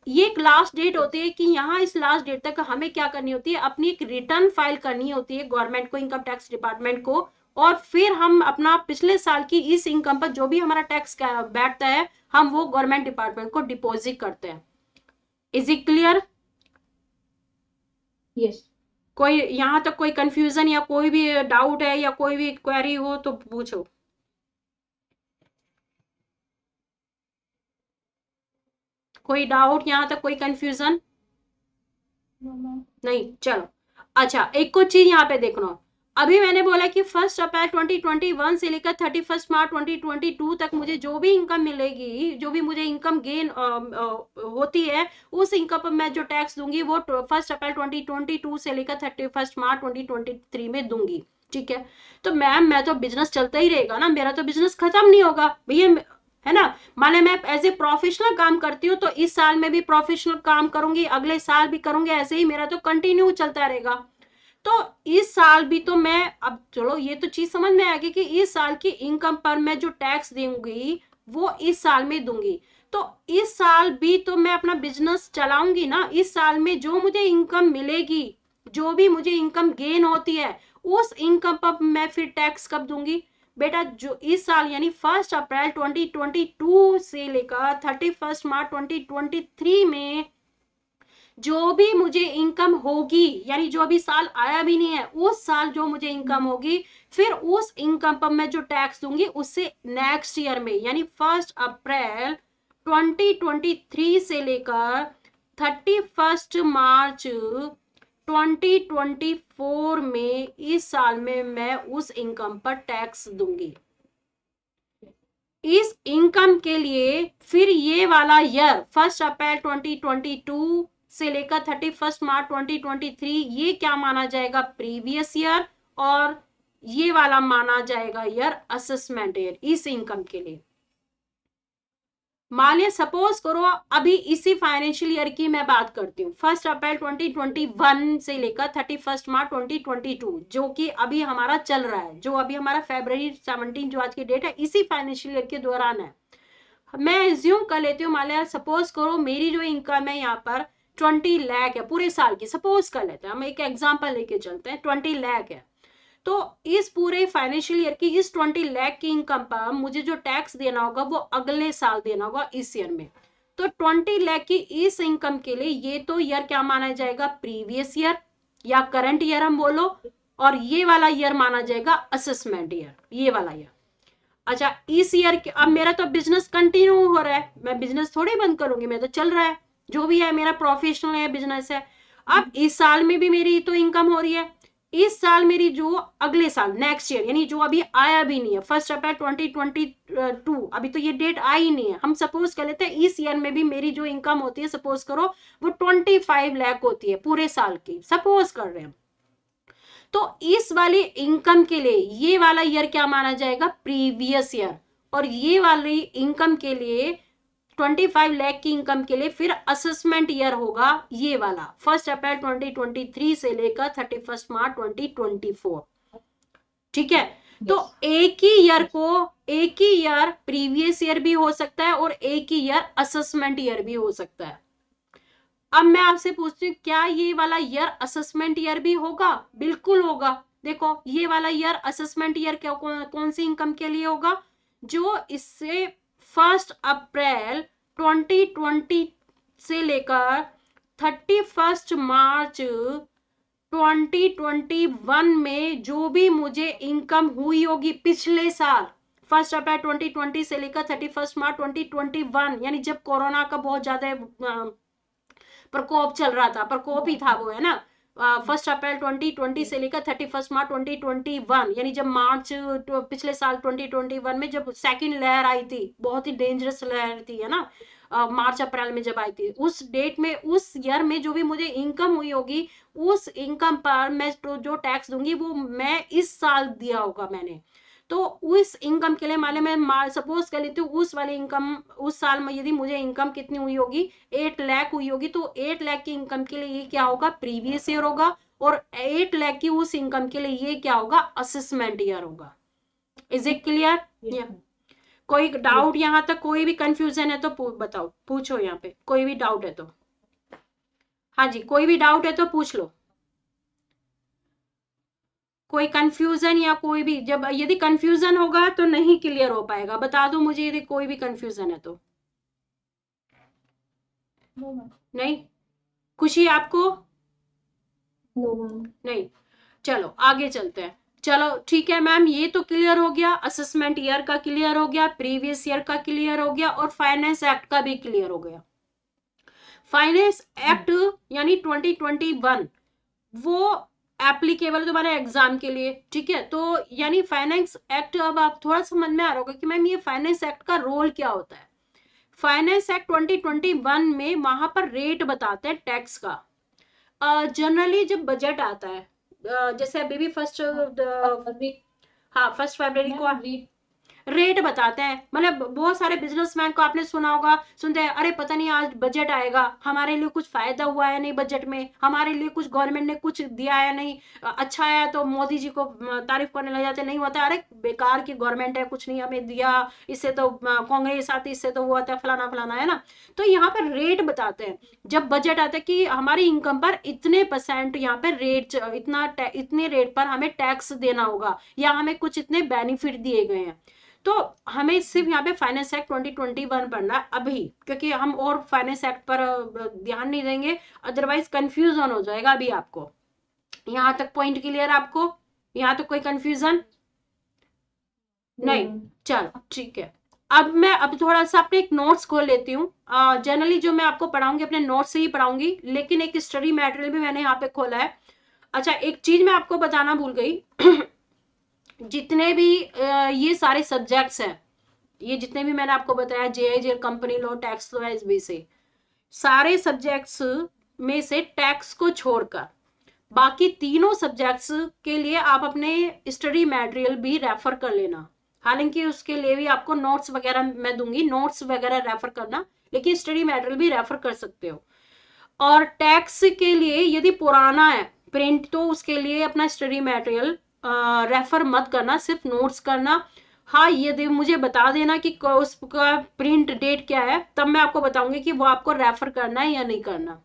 [SPEAKER 1] ये एक लास्ट डेट होती है कि यहाँ इस लास्ट डेट तक हमें क्या करनी होती है अपनी एक रिटर्न फाइल करनी होती है गवर्नमेंट को इनकम टैक्स डिपार्टमेंट को और फिर हम अपना पिछले साल की इस इनकम पर जो भी हमारा टैक्स बैठता है हम वो गवर्नमेंट डिपार्टमेंट को डिपोजिट करते हैं इज इट क्लियर यस कोई यहां तक कोई कंफ्यूजन या कोई भी डाउट है या कोई भी क्वेरी हो तो पूछो कोई डाउट यहां तक कोई कंफ्यूजन नहीं चलो अच्छा एक और चीज यहाँ पे देखना अभी मैंने बोला कि फर्स्ट अप्रैल 2021 से लेकर थर्टी फर्स्ट मार्च 2022 तक मुझे जो भी इनकम मिलेगी जो भी मुझे इनकम गेन होती है उस इनकम पर मैं जो टैक्स दूंगी वो फर्स्ट अप्रैल 2022 से लेकर थर्टी फर्स्ट मार्च 2023 में दूंगी ठीक है तो मैम मैं तो बिजनेस चलता ही रहेगा ना मेरा तो बिजनेस खत्म नहीं होगा भैया है ना माने मैं एज ए प्रोफेशनल काम करती हूँ तो इस साल में भी प्रोफेशनल काम करूंगी अगले साल भी करूंगी ऐसे ही मेरा तो कंटिन्यू चलता रहेगा तो इस साल भी तो मैं अब चलो ये तो चीज समझ में आ गई कि इस साल की इनकम पर मैं जो टैक्स दूंगी वो इस साल में दूंगी तो इस साल भी तो मैं अपना बिजनेस चलाऊंगी ना इस साल में जो मुझे इनकम मिलेगी जो भी मुझे इनकम गेन होती है उस इनकम पर मैं फिर टैक्स कब दूंगी बेटा जो इस साल यानी फर्स्ट अप्रैल 2022 से लेकर थर्टी फर्स्ट मार्च 2023 में जो भी मुझे इनकम होगी यानी जो अभी साल आया भी नहीं है उस साल जो मुझे इनकम हम्म। होगी फिर उस इनकम पर मैं जो टैक्स दूंगी उससे नेक्स्ट ईयर में यानी फर्स्ट अप्रैल 2023 से लेकर थर्टी फर्स्ट मार्च 2024 में इस साल में मैं उस इनकम पर टैक्स दूंगी इस इनकम के लिए फिर ये वाला ईयर फर्स्ट अप्रैल 2022 से लेकर thirty first March twenty twenty three ये क्या माना जाएगा प्रीवियस ईयर और ये वाला माना जाएगा ईयर असेसमेंट ईयर इस इनकम के लिए मान लिया सपोज करो अभी इसी फाइनेंशियल ईयर की मैं बात करती हूँ फर्स्ट अप्रैल 2021 से लेकर थर्टी फर्स्ट मार्च 2022 जो कि अभी हमारा चल रहा है जो अभी हमारा फेब्रवरी 17 जो आज की डेट है इसी फाइनेंशियल ईयर के दौरान है मैं एज्यूम कर लेती हूँ मान लिया सपोज करो मेरी जो इनकम है यहाँ पर ट्वेंटी लैक है पूरे साल की सपोज कर लेते हैं हम एक एग्जाम्पल लेके चलते हैं ट्वेंटी लैक है तो इस पूरे फाइनेंशियल ईयर की इस ट्वेंटी लैक की इनकम पर मुझे जो टैक्स देना होगा वो अगले साल देना होगा इस ईयर में तो ट्वेंटी लैख की इस इनकम के लिए ये तो ईयर क्या माना जाएगा प्रीवियस ईयर या करंट ईयर हम बोलो और ये वाला ईयर माना जाएगा असेसमेंट ईयर ये वाला ईयर अच्छा इस ईयर अब मेरा तो बिजनेस कंटिन्यू हो रहा है मैं बिजनेस थोड़ी बंद करूंगी मैं तो चल रहा है जो भी है मेरा प्रोफेशनल है बिजनेस है अब इस साल में भी मेरी तो इनकम हो रही है इस साल मेरी जो अगले साल नेक्स्ट ईयर यानी जो अभी आया भी नहीं है first April twenty twenty two अभी तो ये डेट आई नहीं है हम सपोज कर लेते हैं इस ईयर में भी मेरी जो इनकम होती है सपोज करो वो ट्वेंटी फाइव लैख होती है पूरे साल की सपोज कर रहे हैं तो इस वाली इनकम के लिए ये वाला ईयर क्या माना जाएगा प्रीवियस ईयर और ये वाली इनकम के लिए ट्वेंटी फाइव लैख की इनकम के लिए फिर असेसमेंट ईयर होगा ये वाला first April twenty twenty three से लेकर thirty first March twenty twenty four ठीक है तो yes. तो एक ही ईयर को एक ही ईयर प्रीवियस ईयर भी हो सकता है और एक ही ईयर असेसमेंट ईयर भी हो सकता है अब मैं आपसे पूछती हूँ क्या ये वाला ईयर असेसमेंट ईयर भी होगा बिल्कुल होगा देखो ये वाला ईयर असेसमेंट ईयर क्या कौन, कौन सी इनकम के लिए होगा जो इससे फर्स्ट अप्रैल 2020 से लेकर थर्टी फर्स्ट मार्च 2021 में जो भी मुझे इनकम हुई होगी पिछले साल फर्स्ट अप्रैल 2020 से लेकर थर्टी फर्स्ट मार्च 2021 यानी जब कोरोना का बहुत ज्यादा प्रकोप चल रहा था प्रकोप ही था वो है ना फर्स्ट अप्रैल 2020 से लेकर थर्टी फर्स्ट मार्च 2021 यानी जब मार्च तो uh, पिछले साल 2021 में जब सेकंड लहर आई थी बहुत ही डेंजरस लहर थी है ना मार्च uh, अप्रैल में जब आई थी उस डेट में उस ईयर में जो भी मुझे इनकम हुई होगी उस इनकम पर मैं तो जो टैक्स दूंगी वो मैं इस साल दिया होगा मैंने तो उस इनकम के लिए मान माले मैं सपोज कर लेती हूँ उस वाली इनकम उस साल में यदि मुझे इनकम कितनी हुई होगी एट लैख हुई होगी तो एट लैख की इनकम के लिए ये क्या होगा प्रीवियस ईयर होगा और एट लैख की उस इनकम के लिए ये क्या होगा असेसमेंट ईयर होगा इज इट क्लियर कोई डाउट यहाँ तक कोई भी कंफ्यूजन है तो पूछ बताओ पूछो यहाँ पे कोई भी डाउट है तो हाँ जी कोई भी डाउट है तो पूछ लो कोई कंफ्यूजन या कोई भी जब यदि कंफ्यूजन होगा तो नहीं क्लियर हो पाएगा बता दो मुझे यदि कोई भी कंफ्यूजन है तो नहीं खुशी आपको नहीं चलो आगे चलते हैं चलो ठीक है मैम ये तो क्लियर हो गया असेसमेंट ईयर का क्लियर हो गया प्रीवियस ईयर का क्लियर हो गया और फाइनेंस एक्ट का भी क्लियर हो गया फाइनेंस एक्ट यानी 2021 वो एप्लीकेबल तुम्हारे एग्जाम के लिए ठीक है तो यानी फाइनेंस एक्ट अब आप थोड़ा सा मन में आ रहा होगा कि मैम ये फाइनेंस एक्ट का रोल क्या होता है फाइनेंस एक्ट 2021 में वहां पर रेट बताते हैं टैक्स का जनरली uh, जब बजट आता है uh, जैसे अभी भी फर्स्ट हाँ फर्स्ट फरवरी हाँ, को रेट बताते हैं मतलब बहुत सारे बिजनेसमैन को आपने सुना होगा सुनते हैं अरे पता नहीं आज बजट आएगा हमारे लिए कुछ फायदा हुआ है नहीं बजट में हमारे लिए कुछ गवर्नमेंट ने कुछ दिया है नहीं अच्छा आया तो मोदी जी को तारीफ करने लग जाते नहीं होता अरे बेकार की गवर्नमेंट है कुछ नहीं हमें दिया इससे तो कांग्रेस आती इससे तो हुआ था फलाना फलाना है ना तो यहाँ पर रेट बताते हैं जब बजट आता है कि हमारी इनकम पर इतने परसेंट यहाँ पर रेट इतना इतने रेट पर हमें टैक्स देना होगा या हमें कुछ इतने बेनिफिट दिए गए हैं तो हमें सिर्फ यहाँ पे फाइनेंस एक्ट 2021 पढ़ना है अभी क्योंकि हम और फाइनेंस एक्ट पर ध्यान नहीं देंगे अदरवाइज कंफ्यूजन हो जाएगा अभी आपको यहाँ तक पॉइंट क्लियर आपको यहाँ तक तो कोई कंफ्यूजन नहीं चलो ठीक है अब मैं अब थोड़ा सा अपने एक नोट्स खोल लेती हूँ जनरली जो मैं आपको पढ़ाऊंगी अपने नोट्स से ही पढ़ाऊंगी लेकिन एक स्टडी मेटेरियल भी मैंने यहाँ पे खोला है अच्छा एक चीज मैं आपको बताना भूल गई जितने भी ये सारे सब्जेक्ट्स हैं ये जितने भी मैंने आपको बताया J I J company law tax law S B से सारे सब्जेक्ट्स में से टैक्स को छोड़कर बाकी तीनों सब्जेक्ट्स के लिए आप अपने स्टडी मेटेरियल भी रेफर कर लेना हालांकि उसके लिए भी आपको नोट्स वगैरह मैं दूंगी नोट्स वगैरह रेफर करना लेकिन स्टडी मेटेरियल भी रेफर कर सकते हो और टैक्स के लिए यदि पुराना है प्रिंट तो उसके लिए अपना स्टडी मेटेरियल रेफर मत करना सिर्फ नोट्स करना हाँ ये दे मुझे बता देना कि उसका प्रिंट डेट क्या है तब मैं आपको बताऊंगी कि वो आपको रेफर करना है या नहीं करना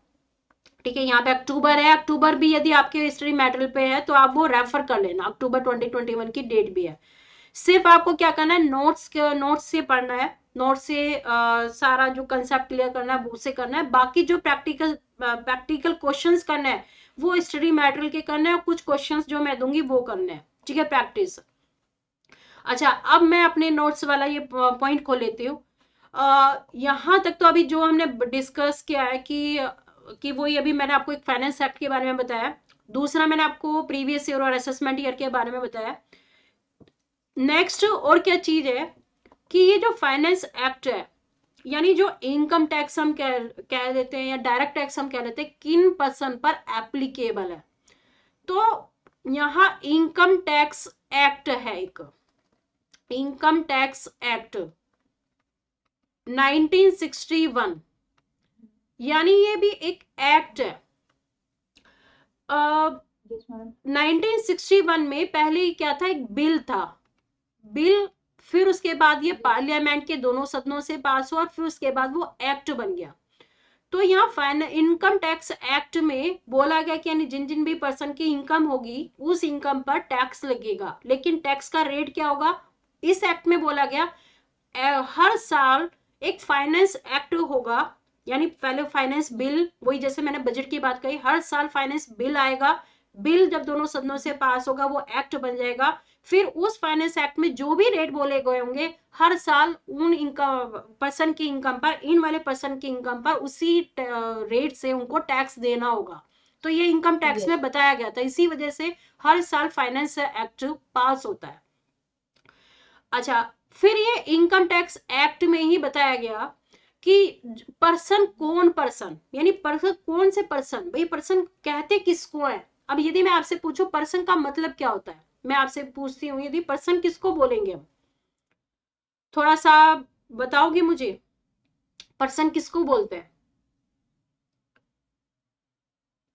[SPEAKER 1] ठीक है यहाँ पे अक्टूबर है अक्टूबर भी यदि आपके हिस्ट्री मेटल पे है तो आप वो रेफर कर लेना अक्टूबर 2021 की डेट भी है सिर्फ आपको क्या करना है नोट्स नोट्स से पढ़ना है नोट से आ, सारा जो कंसेप्ट क्लियर करना है वो से करना है बाकी जो प्रैक्टिकल प्रैक्टिकल क्वेश्चन करना है वो स्टडी मेटेरियल के करने हैं कुछ क्वेश्चन जो मैं दूंगी वो करने हैं ठीक है प्रैक्टिस अच्छा अब मैं अपने नोट्स वाला ये पॉइंट खोल लेती हूँ यहाँ तक तो अभी जो हमने डिस्कस किया है कि कि वो ये अभी मैंने आपको एक फाइनेंस एक्ट के बारे में बताया दूसरा मैंने आपको प्रीवियस ईयर और असेसमेंट ईयर के बारे में बताया नेक्स्ट और क्या चीज़ है कि ये जो फाइनेंस एक्ट है यानी जो इनकम टैक्स हम कह कह देते हैं या डायरेक्ट टैक्स हम कह देते हैं किन पर्सन पर एप्लीकेबल है तो यहां इनकम टैक्स एक्ट है एक इनकम टैक्स एक्ट 1961 यानी ये भी एक एक्ट है uh, 1961 में पहले क्या था एक बिल था बिल फिर उसके बाद ये पार्लियामेंट के दोनों सदनों से पास हुआ और फिर उसके बाद वो एक्ट बन गया तो यहाँ फाइन इनकम टैक्स एक्ट में बोला गया कि यानी जिन जिन भी पर्सन की इनकम होगी उस इनकम पर टैक्स लगेगा लेकिन टैक्स का रेट क्या होगा इस एक्ट में बोला गया हर साल एक फाइनेंस एक्ट होगा यानी पहले फाइनेंस बिल वही जैसे मैंने बजट की बात कही हर साल फाइनेंस बिल आएगा बिल जब दोनों सदनों से पास होगा वो एक्ट बन जाएगा फिर उस फाइनेंस एक्ट में जो भी रेट बोले गए होंगे हर साल उन इनकम पर्सन की इनकम पर इन वाले पर्सन की इनकम पर उसी रेट से उनको टैक्स देना होगा तो ये इनकम टैक्स में बताया गया था इसी वजह से हर साल फाइनेंस एक्ट पास होता है अच्छा फिर ये इनकम टैक्स एक्ट में ही बताया गया कि पर्सन कौन पर्सन यानी पर्सन कौन से पर्सन भाई पर्सन कहते किसको है अब यदि मैं आपसे पूछूं पर्सन का मतलब क्या होता है मैं आपसे पूछती हूँ यदि पर्सन किसको बोलेंगे हम थोड़ा सा बताओगे मुझे पर्सन किसको बोलते हैं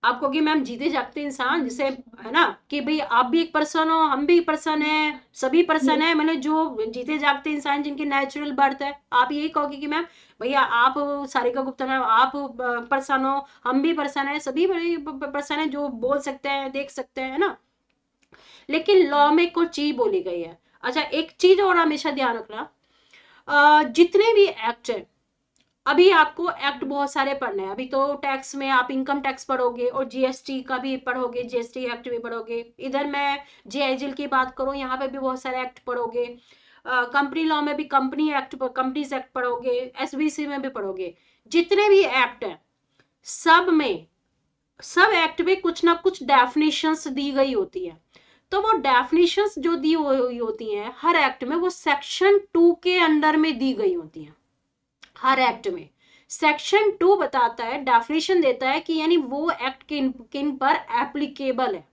[SPEAKER 1] आप कहोगे मैम जीते जागते इंसान जिसे है ना कि भाई आप भी एक पर्सन हो हम भी पर्सन है सभी पर्सन है मैंने जो जीते जागते इंसान जिनके नेचुरल बर्थ है आप यही कहोगे कि मैम भैया आप सारिका गुप्ता मैम आप पर्सन हो हम भी पर्सन है सभी पर्सन है जो बोल सकते हैं देख सकते हैं है ना लेकिन लॉ में और चीज बोली गई है अच्छा एक चीज और हमेशा ध्यान रखना जितने भी एक्ट है अभी आपको एक्ट बहुत सारे पढ़ने हैं अभी तो टैक्स में आप इनकम टैक्स पढ़ोगे और जीएसटी का भी पढ़ोगे जीएसटी एक्ट भी पढ़ोगे इधर मैं जी की बात करूं यहाँ पे भी बहुत सारे एक्ट पढ़ोगे कंपनी लॉ में भी कंपनी एक्ट कंपनीज एक्ट पढ़ोगे एसबीसी में भी पढ़ोगे जितने भी एक्ट हैं सब में सब एक्ट में कुछ ना कुछ डेफिनेशन दी गई होती है तो वो डेफिनेशन जो दी हुई होती हैं हर एक्ट में वो सेक्शन टू के अंडर में दी गई होती हैं हर एक्ट में सेक्शन टू बताता है डेफिनेशन देता है कि यानी वो एक्ट किन किन पर एप्लीकेबल है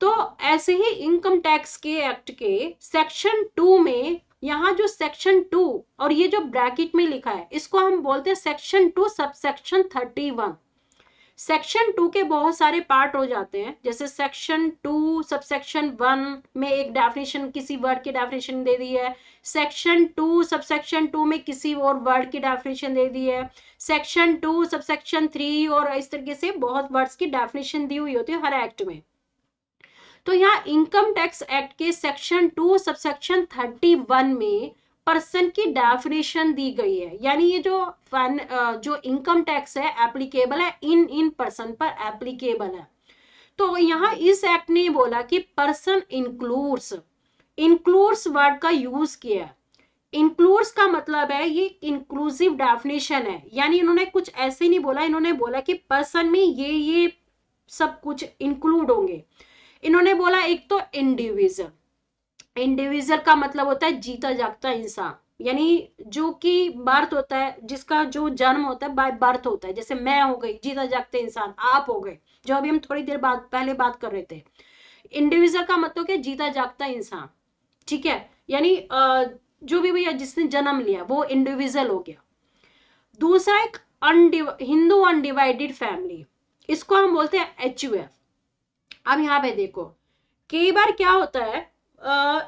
[SPEAKER 1] तो ऐसे ही इनकम टैक्स के एक्ट के सेक्शन टू में यहाँ जो सेक्शन टू और ये जो ब्रैकेट में लिखा है इसको हम बोलते हैं section two subsection thirty one section two के बहुत सारे पार्ट हो जाते हैं जैसे section two subsection one में एक डेफिनेशन किसी वर्ड की डेफिनेशन दे दी है section two subsection two में किसी और वर्ड की डेफिनेशन दे दी है section two subsection three और इस तरीके से बहुत वर्ड्स की डेफिनेशन दी हुई होती है हर एक्ट में तो यहाँ इनकम टैक्स एक्ट के section two subsection thirty one में पर्सन की डेफिनेशन दी गई है यानी ये जो फन जो इनकम टैक्स है एप्लीकेबल है इन इन पर्सन पर एप्लीकेबल है तो यहाँ इस एक्ट ने बोला कि पर्सन इंक्लूड्स इंक्लूड्स वर्ड का यूज किया इंक्लूड्स का मतलब है ये इंक्लूसिव डेफिनेशन है यानी इन्होंने कुछ ऐसे नहीं बोला इन्होंने बोला कि पर्सन में ये ये सब कुछ इंक्लूड होंगे इन्होंने बोला एक तो इंडिविजुअल इंडिविजुअल का मतलब होता है जीता जागता इंसान यानी जो कि बर्थ होता है जिसका जो जन्म होता है बाय बर्थ होता है जैसे मैं हो गई जीता जागते इंसान आप हो गए जो अभी हम थोड़ी देर बाद पहले बात कर रहे थे इंडिविजुअल का मतलब क्या जीता जागता इंसान ठीक है यानी जो भी भैया जिसने जन्म लिया वो इंडिविजुअल हो गया दूसरा एक अनडिव हिंदू अनडिवाइडेड फैमिली इसको हम बोलते हैं एच अब यहाँ पे देखो कई बार क्या होता है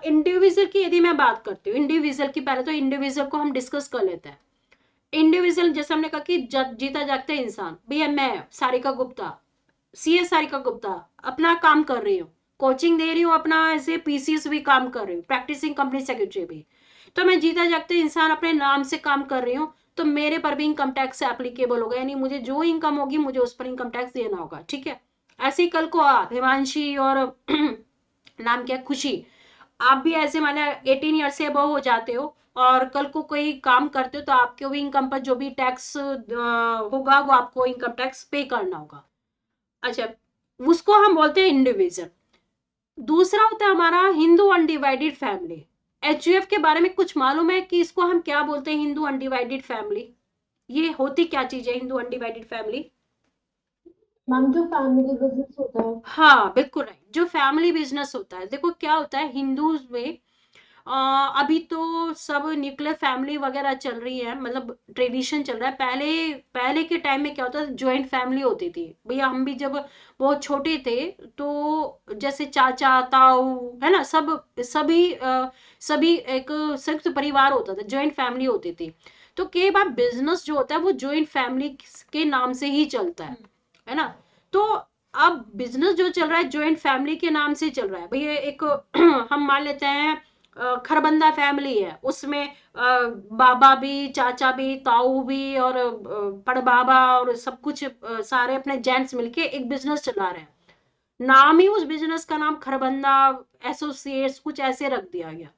[SPEAKER 1] इंडिविजुअल की यदि मैं बात करती हूँ इंडिविजुअल की पहले तो इंडिविजुअल को हम डिस्कस कर लेते हैं इंडिविजुअल जैसे हमने कहा कि जीता जागता इंसान भैया मैं सारिका गुप्ता सी एस सारिका गुप्ता अपना काम कर रही हूँ कोचिंग दे रही हूँ अपना ऐसे पीसीएस भी काम कर रही हूँ प्रैक्टिसिंग कंपनी सेक्रेटरी भी तो मैं जीता जागता इंसान अपने नाम से काम कर रही हूँ तो मेरे पर भी इनकम टैक्स एप्लीकेबल होगा यानी मुझे जो इनकम होगी मुझे उस पर इनकम टैक्स देना होगा ठीक है ऐसे ही कल को आप हिमांशी और *clears throat* नाम क्या खुशी आप भी ऐसे माने एटीन ईयर से अबव हो जाते हो और कल को कोई काम करते हो तो आपके भी इनकम पर जो भी टैक्स होगा वो आपको इनकम टैक्स पे करना होगा अच्छा उसको हम बोलते हैं इंडिविजुअल दूसरा होता है हमारा हिंदू अनडिवाइडेड फैमिली एच के बारे में कुछ मालूम है कि इसको हम क्या बोलते हैं हिंदू अनडिवाइडेड फैमिली ये होती क्या चीज है हिंदू अनडिवाइडेड फैमिली हाँ बिल्कुल राइट जो फैमिली बिजनेस होता है देखो क्या होता है हिंदूज में आ, अभी तो सब न्यूक्लियर फैमिली वगैरह चल रही है मतलब ट्रेडिशन चल रहा है पहले पहले के टाइम में क्या होता था ज्वाइंट फैमिली होती थी भैया हम भी जब बहुत छोटे थे तो जैसे चाचा ताऊ है ना सब सभी आ, सभी एक संयुक्त परिवार होता था ज्वाइंट फैमिली होती थी तो कई बार बिजनेस जो होता है वो ज्वाइंट फैमिली के नाम से ही चलता है हम्म। है ना तो अब बिजनेस जो चल रहा है ज्वाइंट फैमिली के नाम से चल रहा है भैया एक *clears throat* हम मान लेते हैं खरबंदा फैमिली है उसमें बाबा भी चाचा भी ताऊ भी और पड़बाबा और सब कुछ सारे अपने जेंट्स मिलके एक बिजनेस चला रहे हैं नाम ही उस बिजनेस का नाम खरबंदा एसोसिएट्स कुछ ऐसे रख दिया गया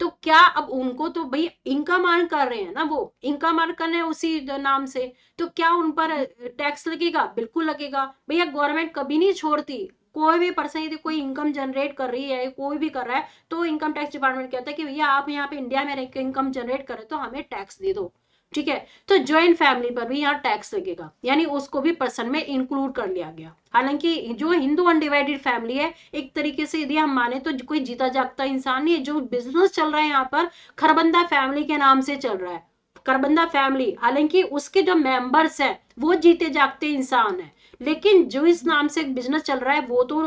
[SPEAKER 1] तो क्या अब उनको तो भाई इनकम अर्न कर रहे हैं ना वो इनकम अर्न कर रहे हैं उसी नाम से तो क्या उन पर टैक्स हम्म। लगेगा बिल्कुल लगेगा भैया गवर्नमेंट कभी नहीं छोड़ती कोई भी पर्सन यदि कोई इनकम जनरेट कर रही है कोई भी कर रहा है तो इनकम टैक्स डिपार्टमेंट कहता है कि भैया आप यहाँ पे इंडिया में रहकर इनकम जनरेट कर रहे तो हमें टैक्स दे दो ठीक है तो ज्वाइंट फैमिली पर भी यहाँ टैक्स लगेगा यानी उसको भी पर्सन में इंक्लूड कर लिया गया हालांकि जो हिंदू अनडिवाइडेड फैमिली है एक तरीके से यदि हम माने तो कोई जीता जागता इंसान नहीं है जो बिजनेस चल रहा है यहाँ पर खरबंदा फैमिली के नाम से चल रहा है करबंदा फैमिली हालांकि उसके जो मेंबर्स हैं वो जीते जागते इंसान है लेकिन जो इस नाम से बिजनेस चल रहा है वो तो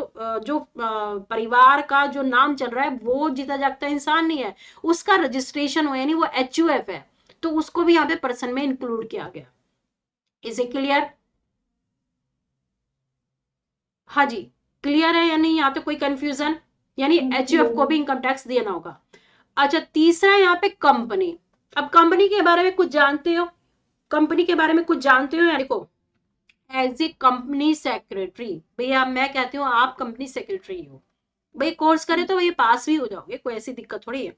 [SPEAKER 1] जो परिवार का जो नाम चल रहा है वो जीता जागता इंसान नहीं है उसका रजिस्ट्रेशन हो यानी वो एच है तो उसको भी पे पर्सन में इंक्लूड किया गया इसे क्लियर हाँ जी क्लियर है या नहीं यहाँ पे तो कोई कंफ्यूजन यानी एच को भी इनकम टैक्स देना होगा अच्छा तीसरा यहाँ पे कंपनी अब कंपनी के बारे में कुछ जानते हो कंपनी के बारे में कुछ जानते हो देखो एज ए कंपनी सेक्रेटरी भैया मैं कहती हूँ आप कंपनी सेक्रेटरी हो भाई कोर्स करे तो भैया पास भी हो जाओगे कोई ऐसी दिक्कत थोड़ी है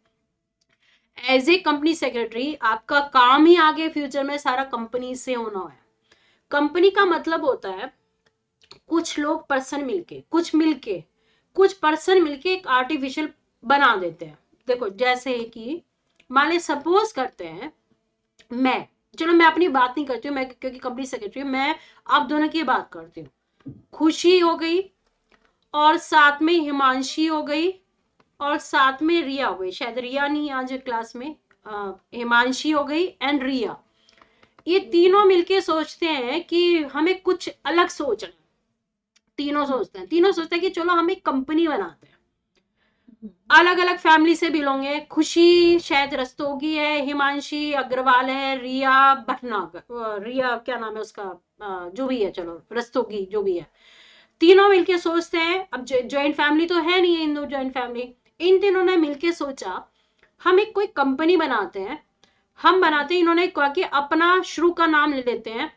[SPEAKER 1] एज ए कंपनी सेक्रेटरी आपका काम ही आगे फ्यूचर में सारा कंपनी से होना है कंपनी का मतलब होता है कुछ लोग पर्सन मिलके कुछ मिलके कुछ पर्सन मिलके एक आर्टिफिशियल बना देते हैं देखो जैसे कि मान ले सपोज करते हैं मैं चलो मैं अपनी बात नहीं करती हूँ मैं क्योंकि कंपनी सेक्रेटरी हूँ मैं आप दोनों की बात करती हूँ खुशी हो गई और साथ में हिमांशी हो गई और साथ में रिया हो गई शायद रिया नहीं आज क्लास में हिमांशी हो गई एंड रिया ये तीनों मिलके सोचते हैं कि हमें कुछ अलग सोचना तीनों सोचते हैं तीनों सोचते हैं कि चलो हम एक कंपनी बनाते हैं अलग अलग फैमिली से बिलोंग है खुशी शायद रस्तोगी है हिमांशी अग्रवाल है रिया भटनागर रिया क्या नाम है उसका जो भी है चलो रस्तोगी जो भी है तीनों मिलके सोचते हैं अब जॉइंट फैमिली तो है नहीं है दो जॉइंट फैमिली इन तीनों ने मिलकर सोचा हम एक कोई कंपनी बनाते हैं हम बनाते हैं इन्होंने कहा कि अपना शुरू का नाम ले लेते हैं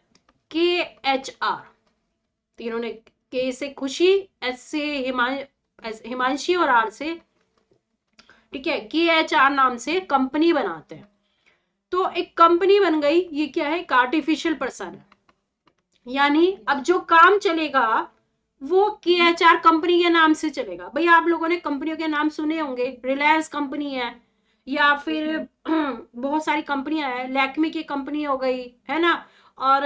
[SPEAKER 1] के एच आर तीनों तो ने के से खुशी एस से हिमांशी और आर से ठीक है के एच आर नाम से कंपनी बनाते हैं तो एक कंपनी बन गई ये क्या है एक आर्टिफिशियल पर्सन यानी अब जो काम चलेगा वो के एच आर कंपनी के नाम से चलेगा भाई आप लोगों ने कंपनियों के नाम सुने होंगे रिलायंस कंपनी है या फिर *clears throat* बहुत सारी कंपनियां हैं लैक्मे की कंपनी हो गई है ना और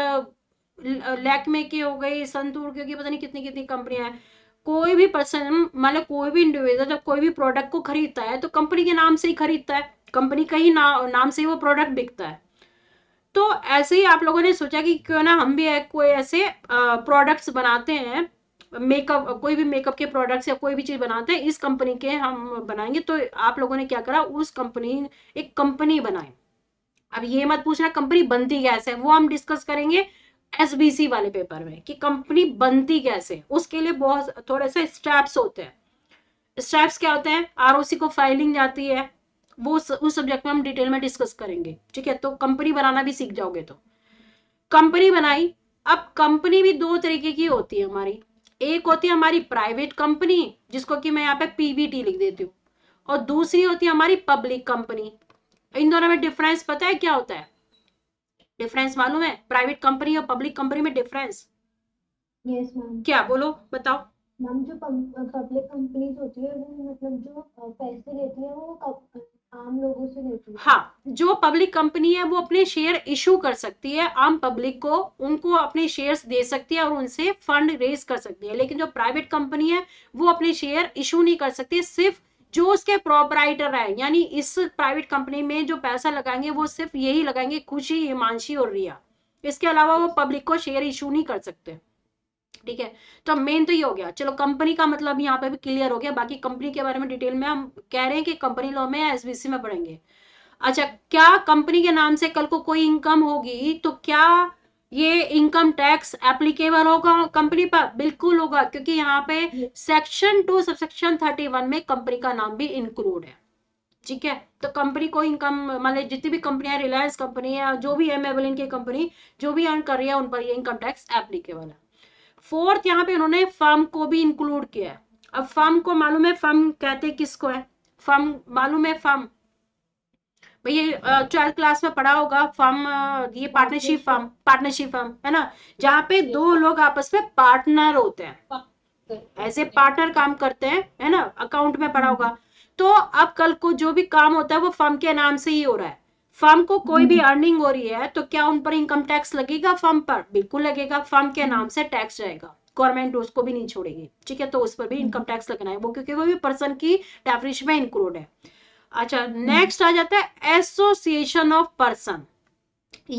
[SPEAKER 1] लैक्मे की हो गई संतूर की पता नहीं कितनी कितनी कंपनियां हैं कोई भी पर्सन मतलब कोई भी इंडिविजुअल जब कोई भी प्रोडक्ट को खरीदता है तो कंपनी के नाम से ही खरीदता है कंपनी का ही ना, नाम से ही वो प्रोडक्ट बिकता है तो ऐसे ही आप लोगों ने सोचा कि क्यों ना हम भी कोई ऐसे प्रोडक्ट्स बनाते हैं मेकअप कोई भी मेकअप के प्रोडक्ट्स या कोई भी चीज़ बनाते हैं इस कंपनी के हम बनाएंगे तो आप लोगों ने क्या करा उस कंपनी एक कंपनी बनाए अब ये मत पूछना कंपनी बनती कैसे है वो हम डिस्कस करेंगे एसबीसी वाले पेपर में कि कंपनी बनती कैसे उसके लिए बहुत थोड़े से स्टेप्स होते हैं स्टेप्स क्या होते हैं सी को फाइलिंग जाती है वो उस सब्जेक्ट में हम डिटेल में डिस्कस करेंगे ठीक है तो कंपनी बनाना भी सीख जाओगे तो कंपनी बनाई अब कंपनी भी दो तरीके की होती है हमारी एक होती है हमारी प्राइवेट कंपनी जिसको कि मैं यहाँ पे पीवीटी लिख देती हूँ और दूसरी होती है हमारी पब्लिक कंपनी इन दोनों में डिफरेंस पता है क्या होता है डिफरेंस मालूम है प्राइवेट कंपनी और पब्लिक कंपनी में डिफरेंस yes, क्या बोलो बताओ मैम जो पब्लिक कंपनीज होती है वो मतलब जो पैसे लेती है वो आम लोगों से नहीं हाँ जो पब्लिक कंपनी है वो अपने शेयर इशू कर सकती है आम पब्लिक को उनको अपने शेयर्स दे सकती है और उनसे फंड रेज कर सकती है लेकिन जो प्राइवेट कंपनी है वो अपने शेयर इशू नहीं कर सकती सिर्फ जो उसके प्रोपराइटर है यानी इस प्राइवेट कंपनी में जो पैसा लगाएंगे वो सिर्फ यही लगाएंगे खुशी हिमांशी और रिया इसके अलावा वो पब्लिक को शेयर इशू नहीं कर सकते ठीक है तो मेन तो ये हो गया चलो कंपनी का मतलब यहाँ पे भी क्लियर हो गया बाकी कंपनी के बारे में डिटेल में हम कह रहे हैं कि कंपनी लॉ में या एसबीसी में पढ़ेंगे अच्छा क्या कंपनी के नाम से कल को कोई इनकम होगी तो क्या ये इनकम टैक्स एप्लीकेबल होगा कंपनी पर बिल्कुल होगा क्योंकि यहाँ पे section two subsection thirty one में कंपनी का नाम भी इंक्लूड है ठीक है तो कंपनी को इनकम मान जितनी भी है रिलायंस कंपनी है जो भी है मेबलिन की कंपनी जो भी अर्न कर रही है उन पर ये इनकम टैक्स एप्लीकेबल है फोर्थ यहाँ पे उन्होंने फर्म को भी इंक्लूड किया है अब फर्म को मालूम है फर्म कहते किसको है फर्म मालूम है फर्म भैया ट्वेल्थ क्लास में पढ़ा होगा फर्म ये पार्टनरशिप फर्म पार्टनरशिप फर्म है ना जहाँ पे दो लोग आपस में पार्टनर होते हैं ऐसे पार्टनर काम करते हैं है ना अकाउंट में पढ़ा होगा तो अब कल को जो भी काम होता है वो फर्म के नाम से ही हो रहा है फर्म को कोई भी हम्म। अर्निंग हो रही है तो क्या उन पर इनकम टैक्स लगेगा फर्म पर बिल्कुल लगेगा फर्म के नाम से टैक्स जाएगा गवर्नमेंट उसको भी नहीं छोड़ेगी ठीक है तो उस पर भी इनकम हम्म। टैक्स लगना है वो क्योंकि वो भी पर्सन की डेफिनेश में इंक्लूड है अच्छा नेक्स्ट हम्म। आ जाता है एसोसिएशन ऑफ पर्सन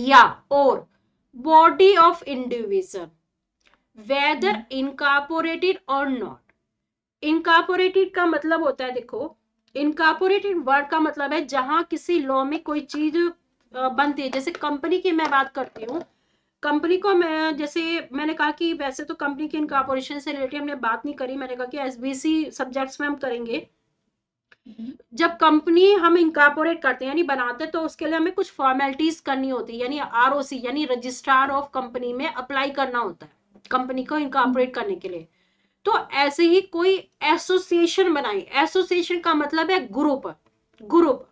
[SPEAKER 1] या और body of individual whether incorporated और नॉट इनकॉपोरेटेड का मतलब होता है देखो इनकॉपोरेटेड वर्ड का मतलब है जहां किसी लॉ में कोई चीज बनती है जैसे कंपनी की मैं बात करती हूँ कंपनी को मैं जैसे मैंने कहा कि वैसे तो कंपनी के इनकॉपोरेशन से रिलेटेड हमने बात नहीं करी मैंने कहा कि एसबीसी सब्जेक्ट्स में हम करेंगे हम्म। जब कंपनी हम इंकॉपोरेट करते हैं यानी बनाते हैं तो उसके लिए हमें कुछ फॉर्मेलिटीज करनी होती है यानी सी यानी रजिस्ट्रार ऑफ कंपनी में अप्लाई करना होता है कंपनी को इंकॉपोरेट करने के लिए तो ऐसे ही कोई एसोसिएशन बनाई एसोसिएशन का मतलब है ग्रुप ग्रुप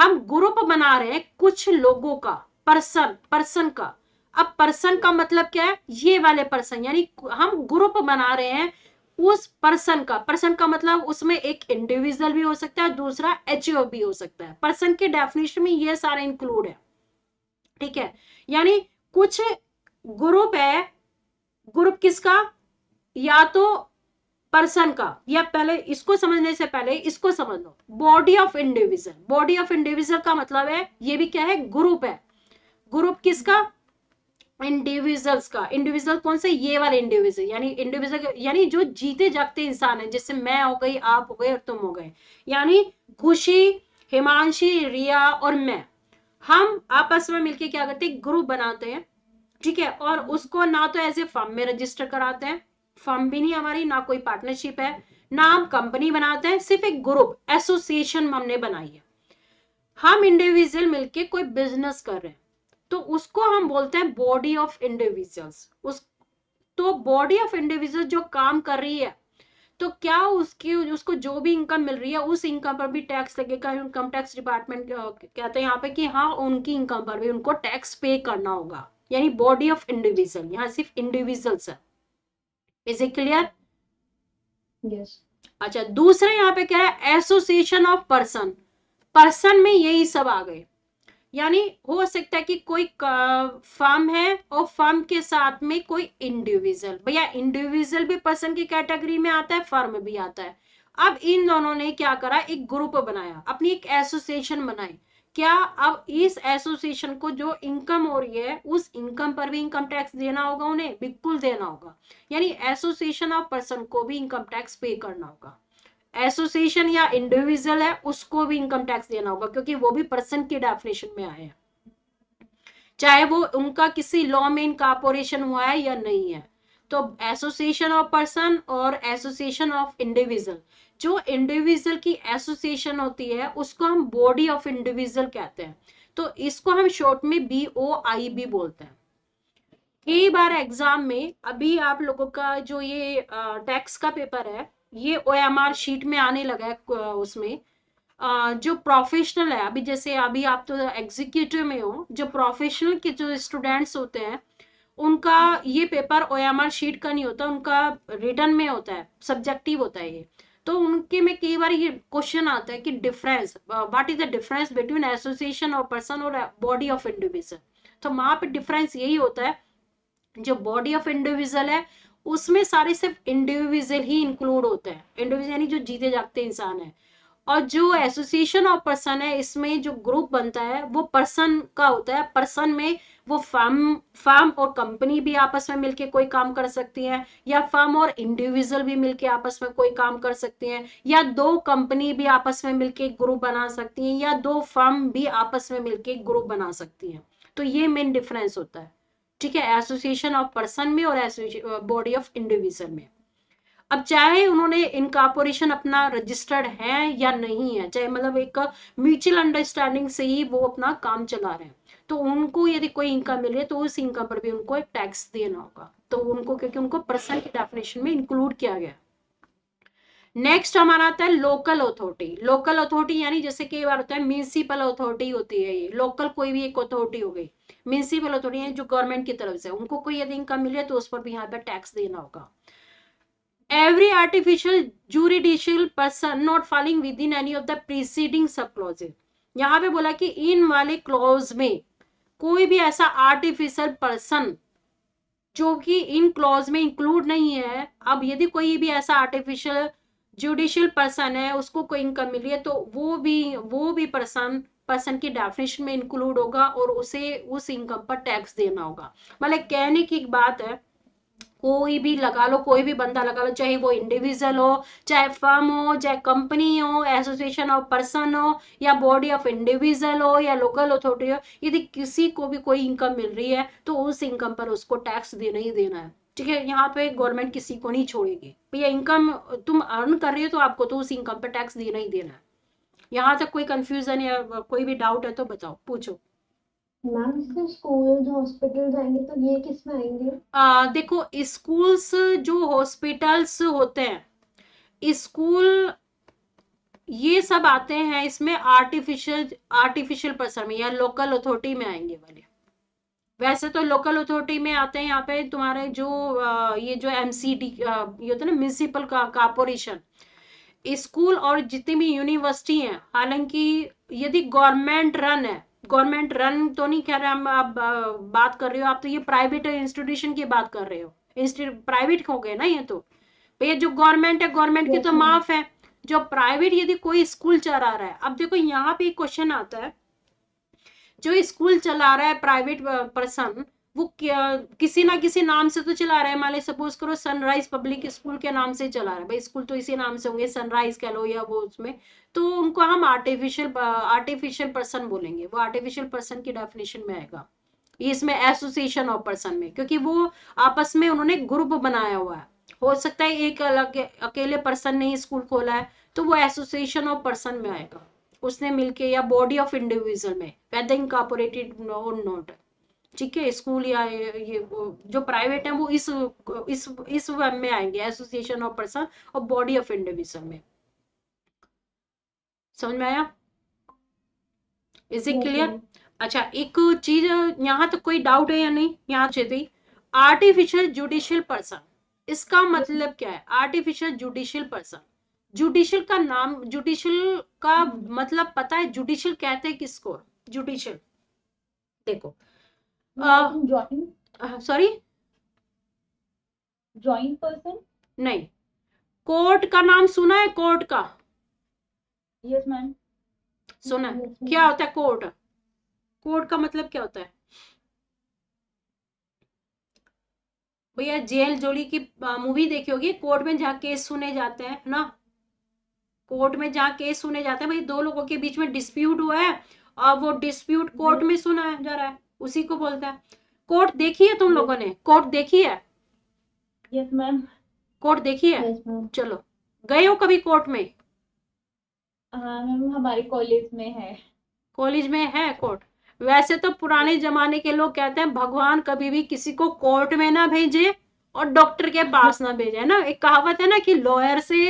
[SPEAKER 1] हम ग्रुप बना रहे हैं कुछ लोगों का पर्सन पर्सन का अब पर्सन का मतलब क्या है ये वाले पर्सन यानी हम ग्रुप बना रहे हैं उस पर्सन का पर्सन का मतलब उसमें एक इंडिविजुअल भी हो सकता है दूसरा एच भी हो सकता है पर्सन के डेफिनेशन में ये सारे इंक्लूड है ठीक है यानी कुछ ग्रुप है ग्रुप किसका या तो पर्सन का या पहले इसको समझने से पहले इसको समझ लो body of individual body of individual का मतलब है ये भी क्या है ग्रुप है ग्रुप किसका इंडिविजुअल्स का इंडिविजुअल कौन से ये वाले इंडिविजुअल यानी इंडिविजुअल यानी जो जीते जागते इंसान है जैसे मैं हो गई आप हो गए और तुम हो गए यानी खुशी हिमांशी रिया और मैं हम आपस में मिलके क्या करते हैं ग्रुप बनाते हैं ठीक है और उसको ना तो एज ए फॉर्म में रजिस्टर कराते हैं फर्म भी नहीं हमारी ना कोई पार्टनरशिप है ना हम कंपनी बनाते हैं सिर्फ एक ग्रुप एसोसिएशन हमने बनाई है हम इंडिविजुअल मिलके कोई बिजनेस कर रहे हैं तो उसको हम बोलते हैं बॉडी ऑफ इंडिविजुअल्स उस तो बॉडी ऑफ इंडिविजुअल जो काम कर रही है तो क्या उसकी उसको जो भी इनकम मिल रही है उस इनकम पर भी टैक्स लगेगा इनकम टैक्स डिपार्टमेंट कहते हैं यहाँ पे कि हाँ उनकी इनकम पर भी उनको टैक्स पे करना होगा यानी बॉडी ऑफ इंडिविजुअल यहाँ सिर्फ इंडिविजुअल्स है इज इट क्लियर यस अच्छा दूसरा यहाँ पे क्या है एसोसिएशन ऑफ पर्सन पर्सन में यही सब आ गए यानी हो सकता है कि कोई फर्म है और फर्म के साथ में कोई इंडिविजुअल भैया इंडिविजुअल भी पर्सन की कैटेगरी में आता है फर्म भी आता है अब इन दोनों ने क्या करा एक ग्रुप बनाया अपनी एक एसोसिएशन बनाई क्या अब इस एसोसिएशन को जो इनकम हो रही है उस इनकम पर भी इनकम टैक्स देना होगा उन्हें बिल्कुल देना होगा यानी एसोसिएशन ऑफ पर्सन को भी इनकम टैक्स पे करना होगा एसोसिएशन या इंडिविजुअल है उसको भी इनकम टैक्स देना होगा क्योंकि वो भी पर्सन के डेफिनेशन में आए हैं चाहे वो उनका किसी लॉ में इनकॉर्पोरेशन हुआ है या नहीं है तो एसोसिएशन ऑफ पर्सन और एसोसिएशन ऑफ इंडिविजुअल जो इंडिविजुअल की एसोसिएशन होती है उसको हम बॉडी ऑफ इंडिविजुअल कहते हैं तो इसको हम शॉर्ट में बी ओ आई बी बोलते हैं कई बार एग्जाम में अभी आप लोगों का जो ये टैक्स का पेपर है ये ओ एम आर शीट में आने लगा है उसमें जो प्रोफेशनल है अभी जैसे अभी आप तो एग्जीक्यूटिव में हो जो प्रोफेशनल के जो स्टूडेंट्स होते हैं उनका ये paper O M R sheet का नहीं होता उनका रिटर्न में होता है सब्जेक्टिव होता है ये तो उनके में कई बार ये क्वेश्चन आता है कि difference what is the difference between association of person और बॉडी ऑफ इंडिविजुअल तो वहां पे डिफरेंस यही होता है जो बॉडी ऑफ इंडिविजुअल है उसमें सारे सिर्फ इंडिविजुअल ही इंक्लूड होते हैं इंडिविजुअल यानी जो जीते जागते इंसान है और जो एसोसिएशन ऑफ पर्सन है इसमें जो ग्रुप बनता है वो पर्सन का होता है पर्सन में वो फर्म फर्म और कंपनी भी आपस में मिलके कोई काम कर सकती है या फर्म और इंडिविजुअल भी मिलके आपस में कोई काम कर सकती है या दो कंपनी भी आपस में मिलके ग्रुप बना सकती है या दो फर्म भी आपस में मिलके ग्रुप बना सकती है तो ये मेन डिफरेंस होता है ठीक है एसोसिएशन ऑफ पर्सन में और बॉडी ऑफ इंडिविजुअल में अब चाहे उन्होंने इनकॉर्पोरेशन अपना रजिस्टर्ड है या नहीं है चाहे मतलब एक म्यूचुअल अंडरस्टैंडिंग से ही वो अपना काम चला रहे हैं तो उनको यदि कोई इनकम मिल रही है तो उस इनकम पर भी उनको एक टैक्स देना होगा तो उनको क्योंकि उनको पर्सन की डेफिनेशन में इंक्लूड किया गया नेक्स्ट हमारा आता है लोकल अथॉरिटी लोकल अथॉरिटी यानी जैसे कई बार होता है म्यूनसिपल अथॉरिटी होती है ये लोकल कोई भी एक अथॉरिटी हो गई म्यूनसिपल अथॉरिटी यानी जो गवर्नमेंट की तरफ से उनको कोई यदि इनकम मिल रही है तो उस पर भी यहाँ पर टैक्स देना होगा every artificial juridical person not falling within any of the preceding subclauses यहाँ पे बोला कि इन वाले क्लॉज में कोई भी ऐसा आर्टिफिशियल पर्सन जो कि इन क्लॉज में इंक्लूड नहीं है अब यदि कोई भी ऐसा आर्टिफिशियल जुडिशियल पर्सन है उसको कोई इनकम मिली है तो वो भी वो भी पर्सन पर्सन की डेफिनेशन में इंक्लूड होगा और उसे उस इनकम पर टैक्स देना होगा मतलब कहने की एक बात है कोई भी लगा लो कोई भी बंदा लगा लो चाहे वो इंडिविजुअल हो चाहे फर्म हो चाहे कंपनी हो एसोसिएशन ऑफ पर्सन हो या बॉडी ऑफ इंडिविजुअल हो या लोकल अथॉरिटी हो यदि किसी को भी कोई इनकम मिल रही है तो उस इनकम पर उसको टैक्स देना ही देना है ठीक है यहाँ पे गवर्नमेंट किसी को नहीं छोड़ेगी भैया इनकम तुम अर्न कर रहे हो तो आपको तो उस इनकम पर टैक्स देना ही देना है यहाँ तक कोई कंफ्यूजन या कोई भी डाउट है तो बताओ पूछो स्कूल तो आ, देखो स्कूल्स जो हॉस्पिटल्स होते हैं स्कूल ये सब आते हैं इसमें आर्टिफिशियल आर्टिफिशियल पर्सन में या लोकल अथॉरिटी में आएंगे वाले वैसे तो लोकल अथॉरिटी में आते हैं यहाँ पे तुम्हारे जो आ, ये जो एम ये होता है ना म्यूनसिपल कॉर्पोरेशन स्कूल और जितनी भी यूनिवर्सिटी हैं हालांकि यदि गवर्नमेंट रन है गवर्नमेंट रन तो नहीं कर रहे हम आप बात कर रहे हो आप तो ये प्राइवेट इंस्टीट्यूशन की बात कर रहे हो प्राइवेट हो गए ना ये तो ये जो गवर्नमेंट है गवर्नमेंट की तो माफ है जो प्राइवेट यदि कोई स्कूल चला रहा है अब देखो यहाँ पे क्वेश्चन आता है जो स्कूल चला रहा है प्राइवेट पर्सन वो क्या किसी ना किसी नाम से तो चला रहा है मान ली सपोज करो सनराइज पब्लिक स्कूल के नाम से चला रहा है भाई स्कूल तो इसी नाम से होंगे सनराइज कह लो या वो उसमें तो उनको हम आर्टिफिशियल आर्टिफिशियल पर्सन बोलेंगे वो आर्टिफिशियल पर्सन की डेफिनेशन में आएगा इसमें एसोसिएशन ऑफ पर्सन में क्योंकि वो आपस में उन्होंने ग्रुप बनाया हुआ है हो सकता है एक अलग अकेले पर्सन ने स्कूल खोला है तो वो एसोसिएशन ऑफ पर्सन में आएगा उसने मिलके या बॉडी ऑफ इंडिविजुअल में वेदर इनकॉपोरेटेड और नॉट ठीक है स्कूल या ये जो प्राइवेट है वो इस इस इस में आएंगे एसोसिएशन ऑफ पर्सन और बॉडी ऑफ इंडिविजुअल में समझ में आया इज इट क्लियर अच्छा एक चीज यहाँ तो कोई डाउट है या नहीं यहाँ चेती आर्टिफिशियल जुडिशियल पर्सन इसका मतलब क्या है आर्टिफिशियल जुडिशियल पर्सन जुडिशियल का नाम जुडिशियल का हम्म। मतलब पता है जुडिशियल कहते हैं किसको जुडिशियल देखो सॉरी ज्वाइन पर्सन नहीं कोर्ट का नाम सुना है कोर्ट का यस मैम सुना yes, है क्या होता है कोर्ट कोर्ट का मतलब क्या होता है भैया जेल जोली की मूवी uh, देखी होगी कोर्ट में जहाँ केस सुने जाते हैं ना कोर्ट में जहाँ केस सुने जाते हैं भाई दो लोगों के बीच में डिस्प्यूट हुआ है और वो डिस्प्यूट कोर्ट में सुना जा रहा है उसी को बोलते हैं कोर्ट देखी है तुम yes. लोगों ने कोर्ट देखी है यस yes, मैम कोर्ट देखी है yes, चलो गए हो कभी कोर्ट में हाँ, हमारे कॉलेज में है कॉलेज में है कोर्ट वैसे तो पुराने जमाने के लोग कहते हैं भगवान कभी भी किसी को कोर्ट में ना भेजे और डॉक्टर के पास ना भेजे ना एक कहावत है ना कि लॉयर से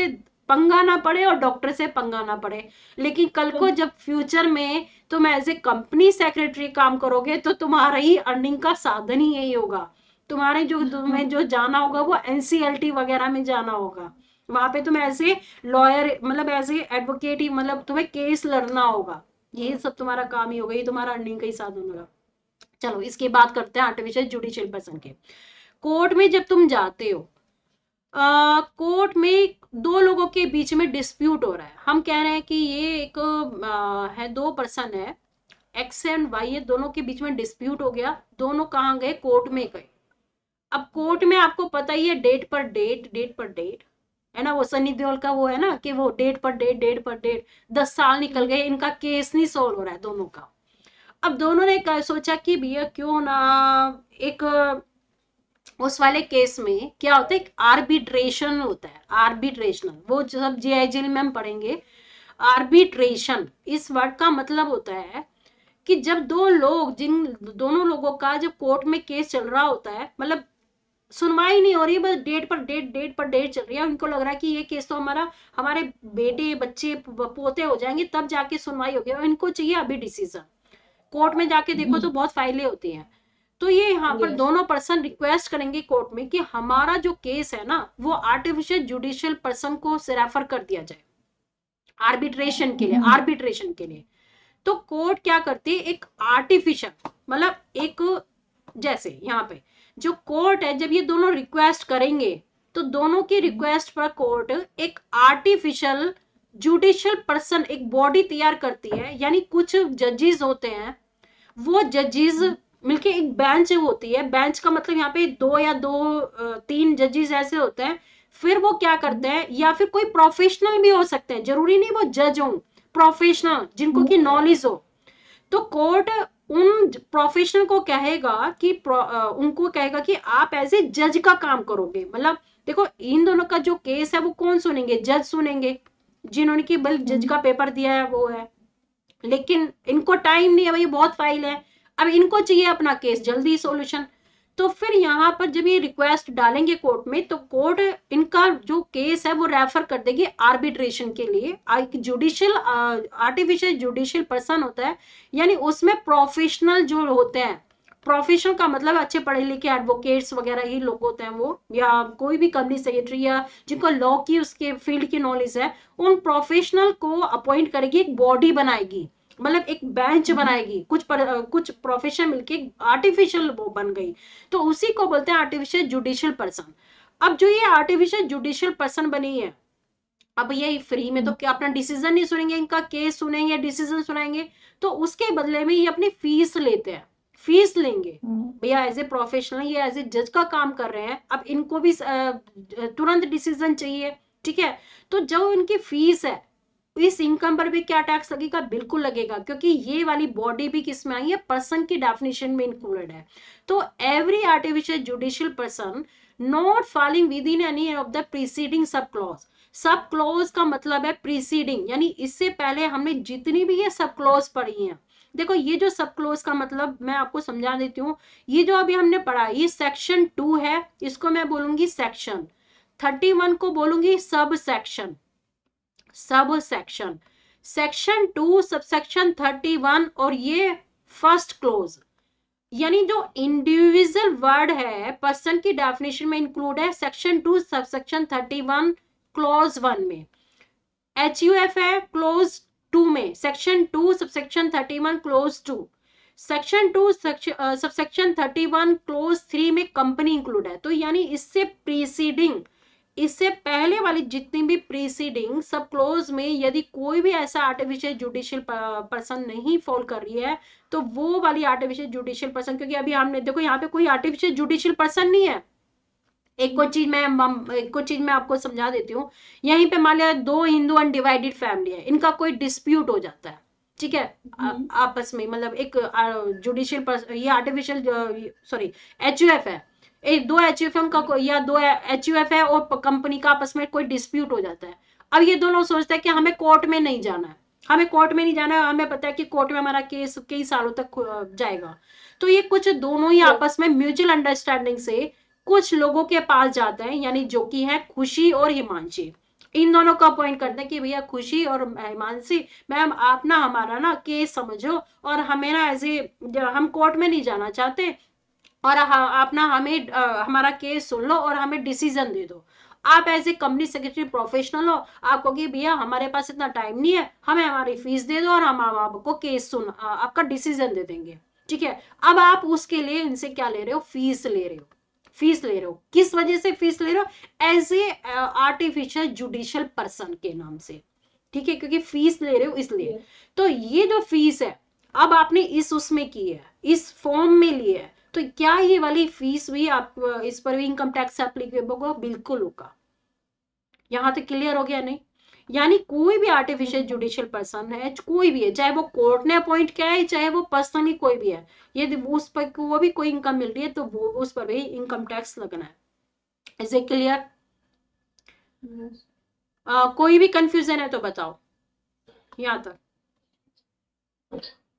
[SPEAKER 1] पंगा ना पड़े और डॉक्टर से पंगा ना पड़े लेकिन कल को हाँ। जब फ्यूचर में तुम एज ए कंपनी सेक्रेटरी काम करोगे तो तुम्हारा ही अर्निंग का साधन ही यही होगा तुम्हारे जो हाँ। तुम्हें जो जाना होगा वो एनसीएलटी वगैरह में जाना होगा वहां पे तुम ऐसे लॉयर मतलब ऐसे एडवोकेट ही मतलब तुम्हें केस लड़ना होगा ये सब तुम्हारा काम ही होगा ये तुम्हारा अर्निंग का ही साधन होगा चलो इसकी बात करते हैं आर्टिफिशियल जुडिशियल पर्सन के कोर्ट में जब तुम जाते हो कोर्ट में दो लोगों के बीच में डिस्प्यूट हो रहा है हम कह रहे हैं कि ये एक आ, है दो पर्सन है एक्स एंड वाई ये दोनों के बीच में डिस्प्यूट हो गया दोनों कहाँ गए कोर्ट में गए अब कोर्ट में आपको पता ही है डेट पर डेट डेट पर डेट है ना वो सनी देओल का वो है ना कि वो डेट पर डेट डेट पर डेट दस साल निकल गए इनका केस नहीं सॉल्व हो रहा है दोनों का अब दोनों ने सोचा कि भैया क्यों ना एक उस वाले केस में क्या होता है आर्बिट्रेशन होता है आर्बिट्रेशनल वो सब जीआईजीएल में हम पढ़ेंगे आर्बिट्रेशन इस वर्ड का मतलब होता है कि जब दो लोग जिन दोनों लोगों का जब कोर्ट में केस चल रहा होता है मतलब सुनवाई नहीं हो रही बस डेट पर डेट डेट पर डेट चल रही है उनको लग रहा है कि ये केस तो हमारा हमारे बेटे बच्चे पोते हो जाएंगे तब जाके सुनवाई होगी और इनको चाहिए अभी डिसीजन कोर्ट में जाके देखो हम्म। तो बहुत फाइलें होती हैं तो ये यहाँ पर दोनों पर्सन रिक्वेस्ट करेंगे कोर्ट में कि हमारा जो केस है ना वो आर्टिफिशियल जुडिशियल पर्सन को रेफर कर दिया जाए आर्बिट्रेशन के लिए आर्बिट्रेशन mm-hmm. के लिए तो कोर्ट क्या करती है एक आर्टिफिशियल मतलब एक जैसे यहाँ पे जो कोर्ट है जब ये दोनों रिक्वेस्ट करेंगे तो दोनों की रिक्वेस्ट mm-hmm. पर कोर्ट एक आर्टिफिशियल जुडिशियल पर्सन एक बॉडी तैयार करती है यानी कुछ जजेस होते हैं वो जजेस मिलके एक बेंच होती है बेंच का मतलब यहाँ पे दो या दो तीन जजेस ऐसे होते हैं फिर वो क्या करते हैं या फिर कोई प्रोफेशनल भी हो सकते हैं जरूरी नहीं वो जज हो प्रोफेशनल जिनको की नॉलेज हो तो कोर्ट उन प्रोफेशनल को कहेगा कि उनको कहेगा कि आप एज ए जज का काम करोगे मतलब देखो इन दोनों का जो केस है वो कौन सुनेंगे जज सुनेंगे जिन्होंने की बल्कि जज का पेपर दिया है वो है लेकिन इनको टाइम नहीं है भाई बहुत फाइल है अब इनको चाहिए अपना केस जल्दी सोल्यूशन तो फिर यहाँ पर जब ये रिक्वेस्ट डालेंगे कोर्ट में तो कोर्ट इनका जो केस है वो रेफर कर देगी आर्बिट्रेशन के लिए एक जुडिशियल आर्टिफिशियल जुडिशियल पर्सन होता है यानी उसमें प्रोफेशनल जो होते हैं प्रोफेशनल का मतलब अच्छे पढ़े लिखे एडवोकेट्स वगैरह ही लोग होते हैं वो या कोई भी कंपनी सेक्रेटरी या जिनको लॉ की उसके फील्ड की नॉलेज है उन प्रोफेशनल को अपॉइंट करेगी एक बॉडी बनाएगी मतलब एक बेंच हम्म। बनाएगी कुछ पर, कुछ प्रोफेशन मिलके आर्टिफिशियल वो बन गई तो उसी को बोलते हैं आर्टिफिशियल जुडिशियल पर्सन अब जो ये आर्टिफिशियल जुडिशियल पर्सन बनी है अब ये फ्री में तो हम्म। क्या अपना डिसीजन नहीं सुनेंगे इनका केस सुनेंगे डिसीजन सुनाएंगे तो उसके बदले में ये अपनी फीस लेते हैं फीस लेंगे हम्म। भैया एज ए प्रोफेशनल ये एज ए जज का काम कर रहे हैं अब इनको भी तुरंत डिसीजन चाहिए ठीक है तो जो इनकी फीस है इस इनकम पर भी क्या टैक्स लगेगा बिल्कुल लगेगा क्योंकि ये वाली बॉडी भी किसमें आई है पर्सन की डेफिनेशन में इंक्लूडेड है तो every artificial judicial person not falling within any of the preceding subclause subclause का मतलब है प्रीसीडिंग यानी इससे पहले हमने जितनी भी ये सब क्लॉज पढ़ी है देखो ये जो सब क्लोज का मतलब मैं आपको समझा देती हूँ ये जो अभी हमने पढ़ा ये सेक्शन टू है इसको मैं बोलूंगी सेक्शन थर्टी वन को बोलूंगी subsection subsection section two subsection thirty one और ये फर्स्ट क्लोज यानी जो इंडिविजुअल वर्ड है पर्सन की डेफिनेशन में इंक्लूड है section two subsection thirty one clause one में एच यू एफ है क्लोज टू में section two subsection thirty one clause two section two subsection thirty one clause three में कंपनी इंक्लूड है तो यानी इससे प्रीसीडिंग इससे पहले वाली जितनी भी प्रीसीडिंग सब क्लोज में यदि कोई भी ऐसा आर्टिफिशियल जुडिशियल पर्सन नहीं फॉल कर रही है तो वो वाली आर्टिफिशियल जुडिशियल पर्सन क्योंकि अभी हमने देखो यहाँ पे कोई आर्टिफिशियल जुडिशियल पर्सन नहीं है एक को चीज मैं एक को चीज मैं आपको समझा देती हूँ यहीं पे मान लिया दो हिंदू अनडिवाइडेड फैमिली है इनका कोई डिस्प्यूट हो जाता है ठीक है हम्म। आपस में मतलब एक जुडिशियल ये आर्टिफिशियल सॉरी एच है एक दो एच का या दो एच है और कंपनी का आपस में कोई डिस्प्यूट हो जाता है अब ये दोनों सोचते हैं कि हमें कोर्ट में नहीं जाना है हमें कोर्ट में नहीं जाना है हमें पता है कि कोर्ट में हमारा केस कई सालों तक जाएगा तो ये कुछ दोनों ही तो आपस में म्यूचुअल अंडरस्टैंडिंग से कुछ लोगों के पास जाते हैं यानी जो कि है खुशी और हिमांशी इन दोनों का अपॉइंट करते हैं कि भैया खुशी और हिमांशी मैम आप ना हमारा ना केस समझो और हमें ना ऐसे हम कोर्ट में नहीं जाना चाहते और अपना हमें हमारा केस सुन लो और हमें डिसीजन दे दो आप as a company secretary professional हो आप कहोगे भैया हमारे पास इतना टाइम नहीं है हमें हमारी फीस दे दो और हम आपको केस सुन आपका डिसीजन दे देंगे ठीक है अब आप उसके लिए इनसे क्या ले रहे हो फीस ले रहे हो फीस ले रहे हो किस वजह से फीस ले रहे हो as a artificial judicial person के नाम से ठीक है क्योंकि फीस ले रहे हो इसलिए तो ये जो फीस है अब आपने इस उसमें की है इस फॉर्म में लिए है तो क्या ये वाली फीस भी आप इस पर भी इनकम टैक्स एप्लीकेबल होगा बिल्कुल होगा यहाँ तो क्लियर हो गया नहीं यानी कोई भी आर्टिफिशियल जुडिशियल पर्सन है कोई भी है चाहे वो कोर्ट ने अपॉइंट किया है चाहे वो पर्सनली कोई भी है यदि उस पर वो भी कोई इनकम मिल रही है तो वो उस पर भी इनकम टैक्स लगना है इज ए क्लियर कोई भी कंफ्यूजन है तो बताओ यहाँ तक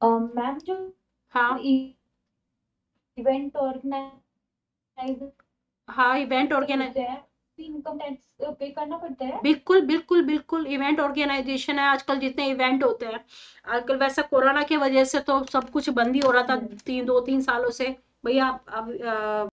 [SPEAKER 1] मैम um, जो हाँ इवेंट ऑर्गेनाइज हाँ event organise income tax pay करना पड़ता है बिल्कुल बिल्कुल बिल्कुल इवेंट ऑर्गेनाइजेशन है आजकल जितने इवेंट होते हैं आजकल वैसे कोरोना की वजह से तो सब कुछ बंद ही हो रहा था हम्म। तीन दो तीन सालों से भैया अब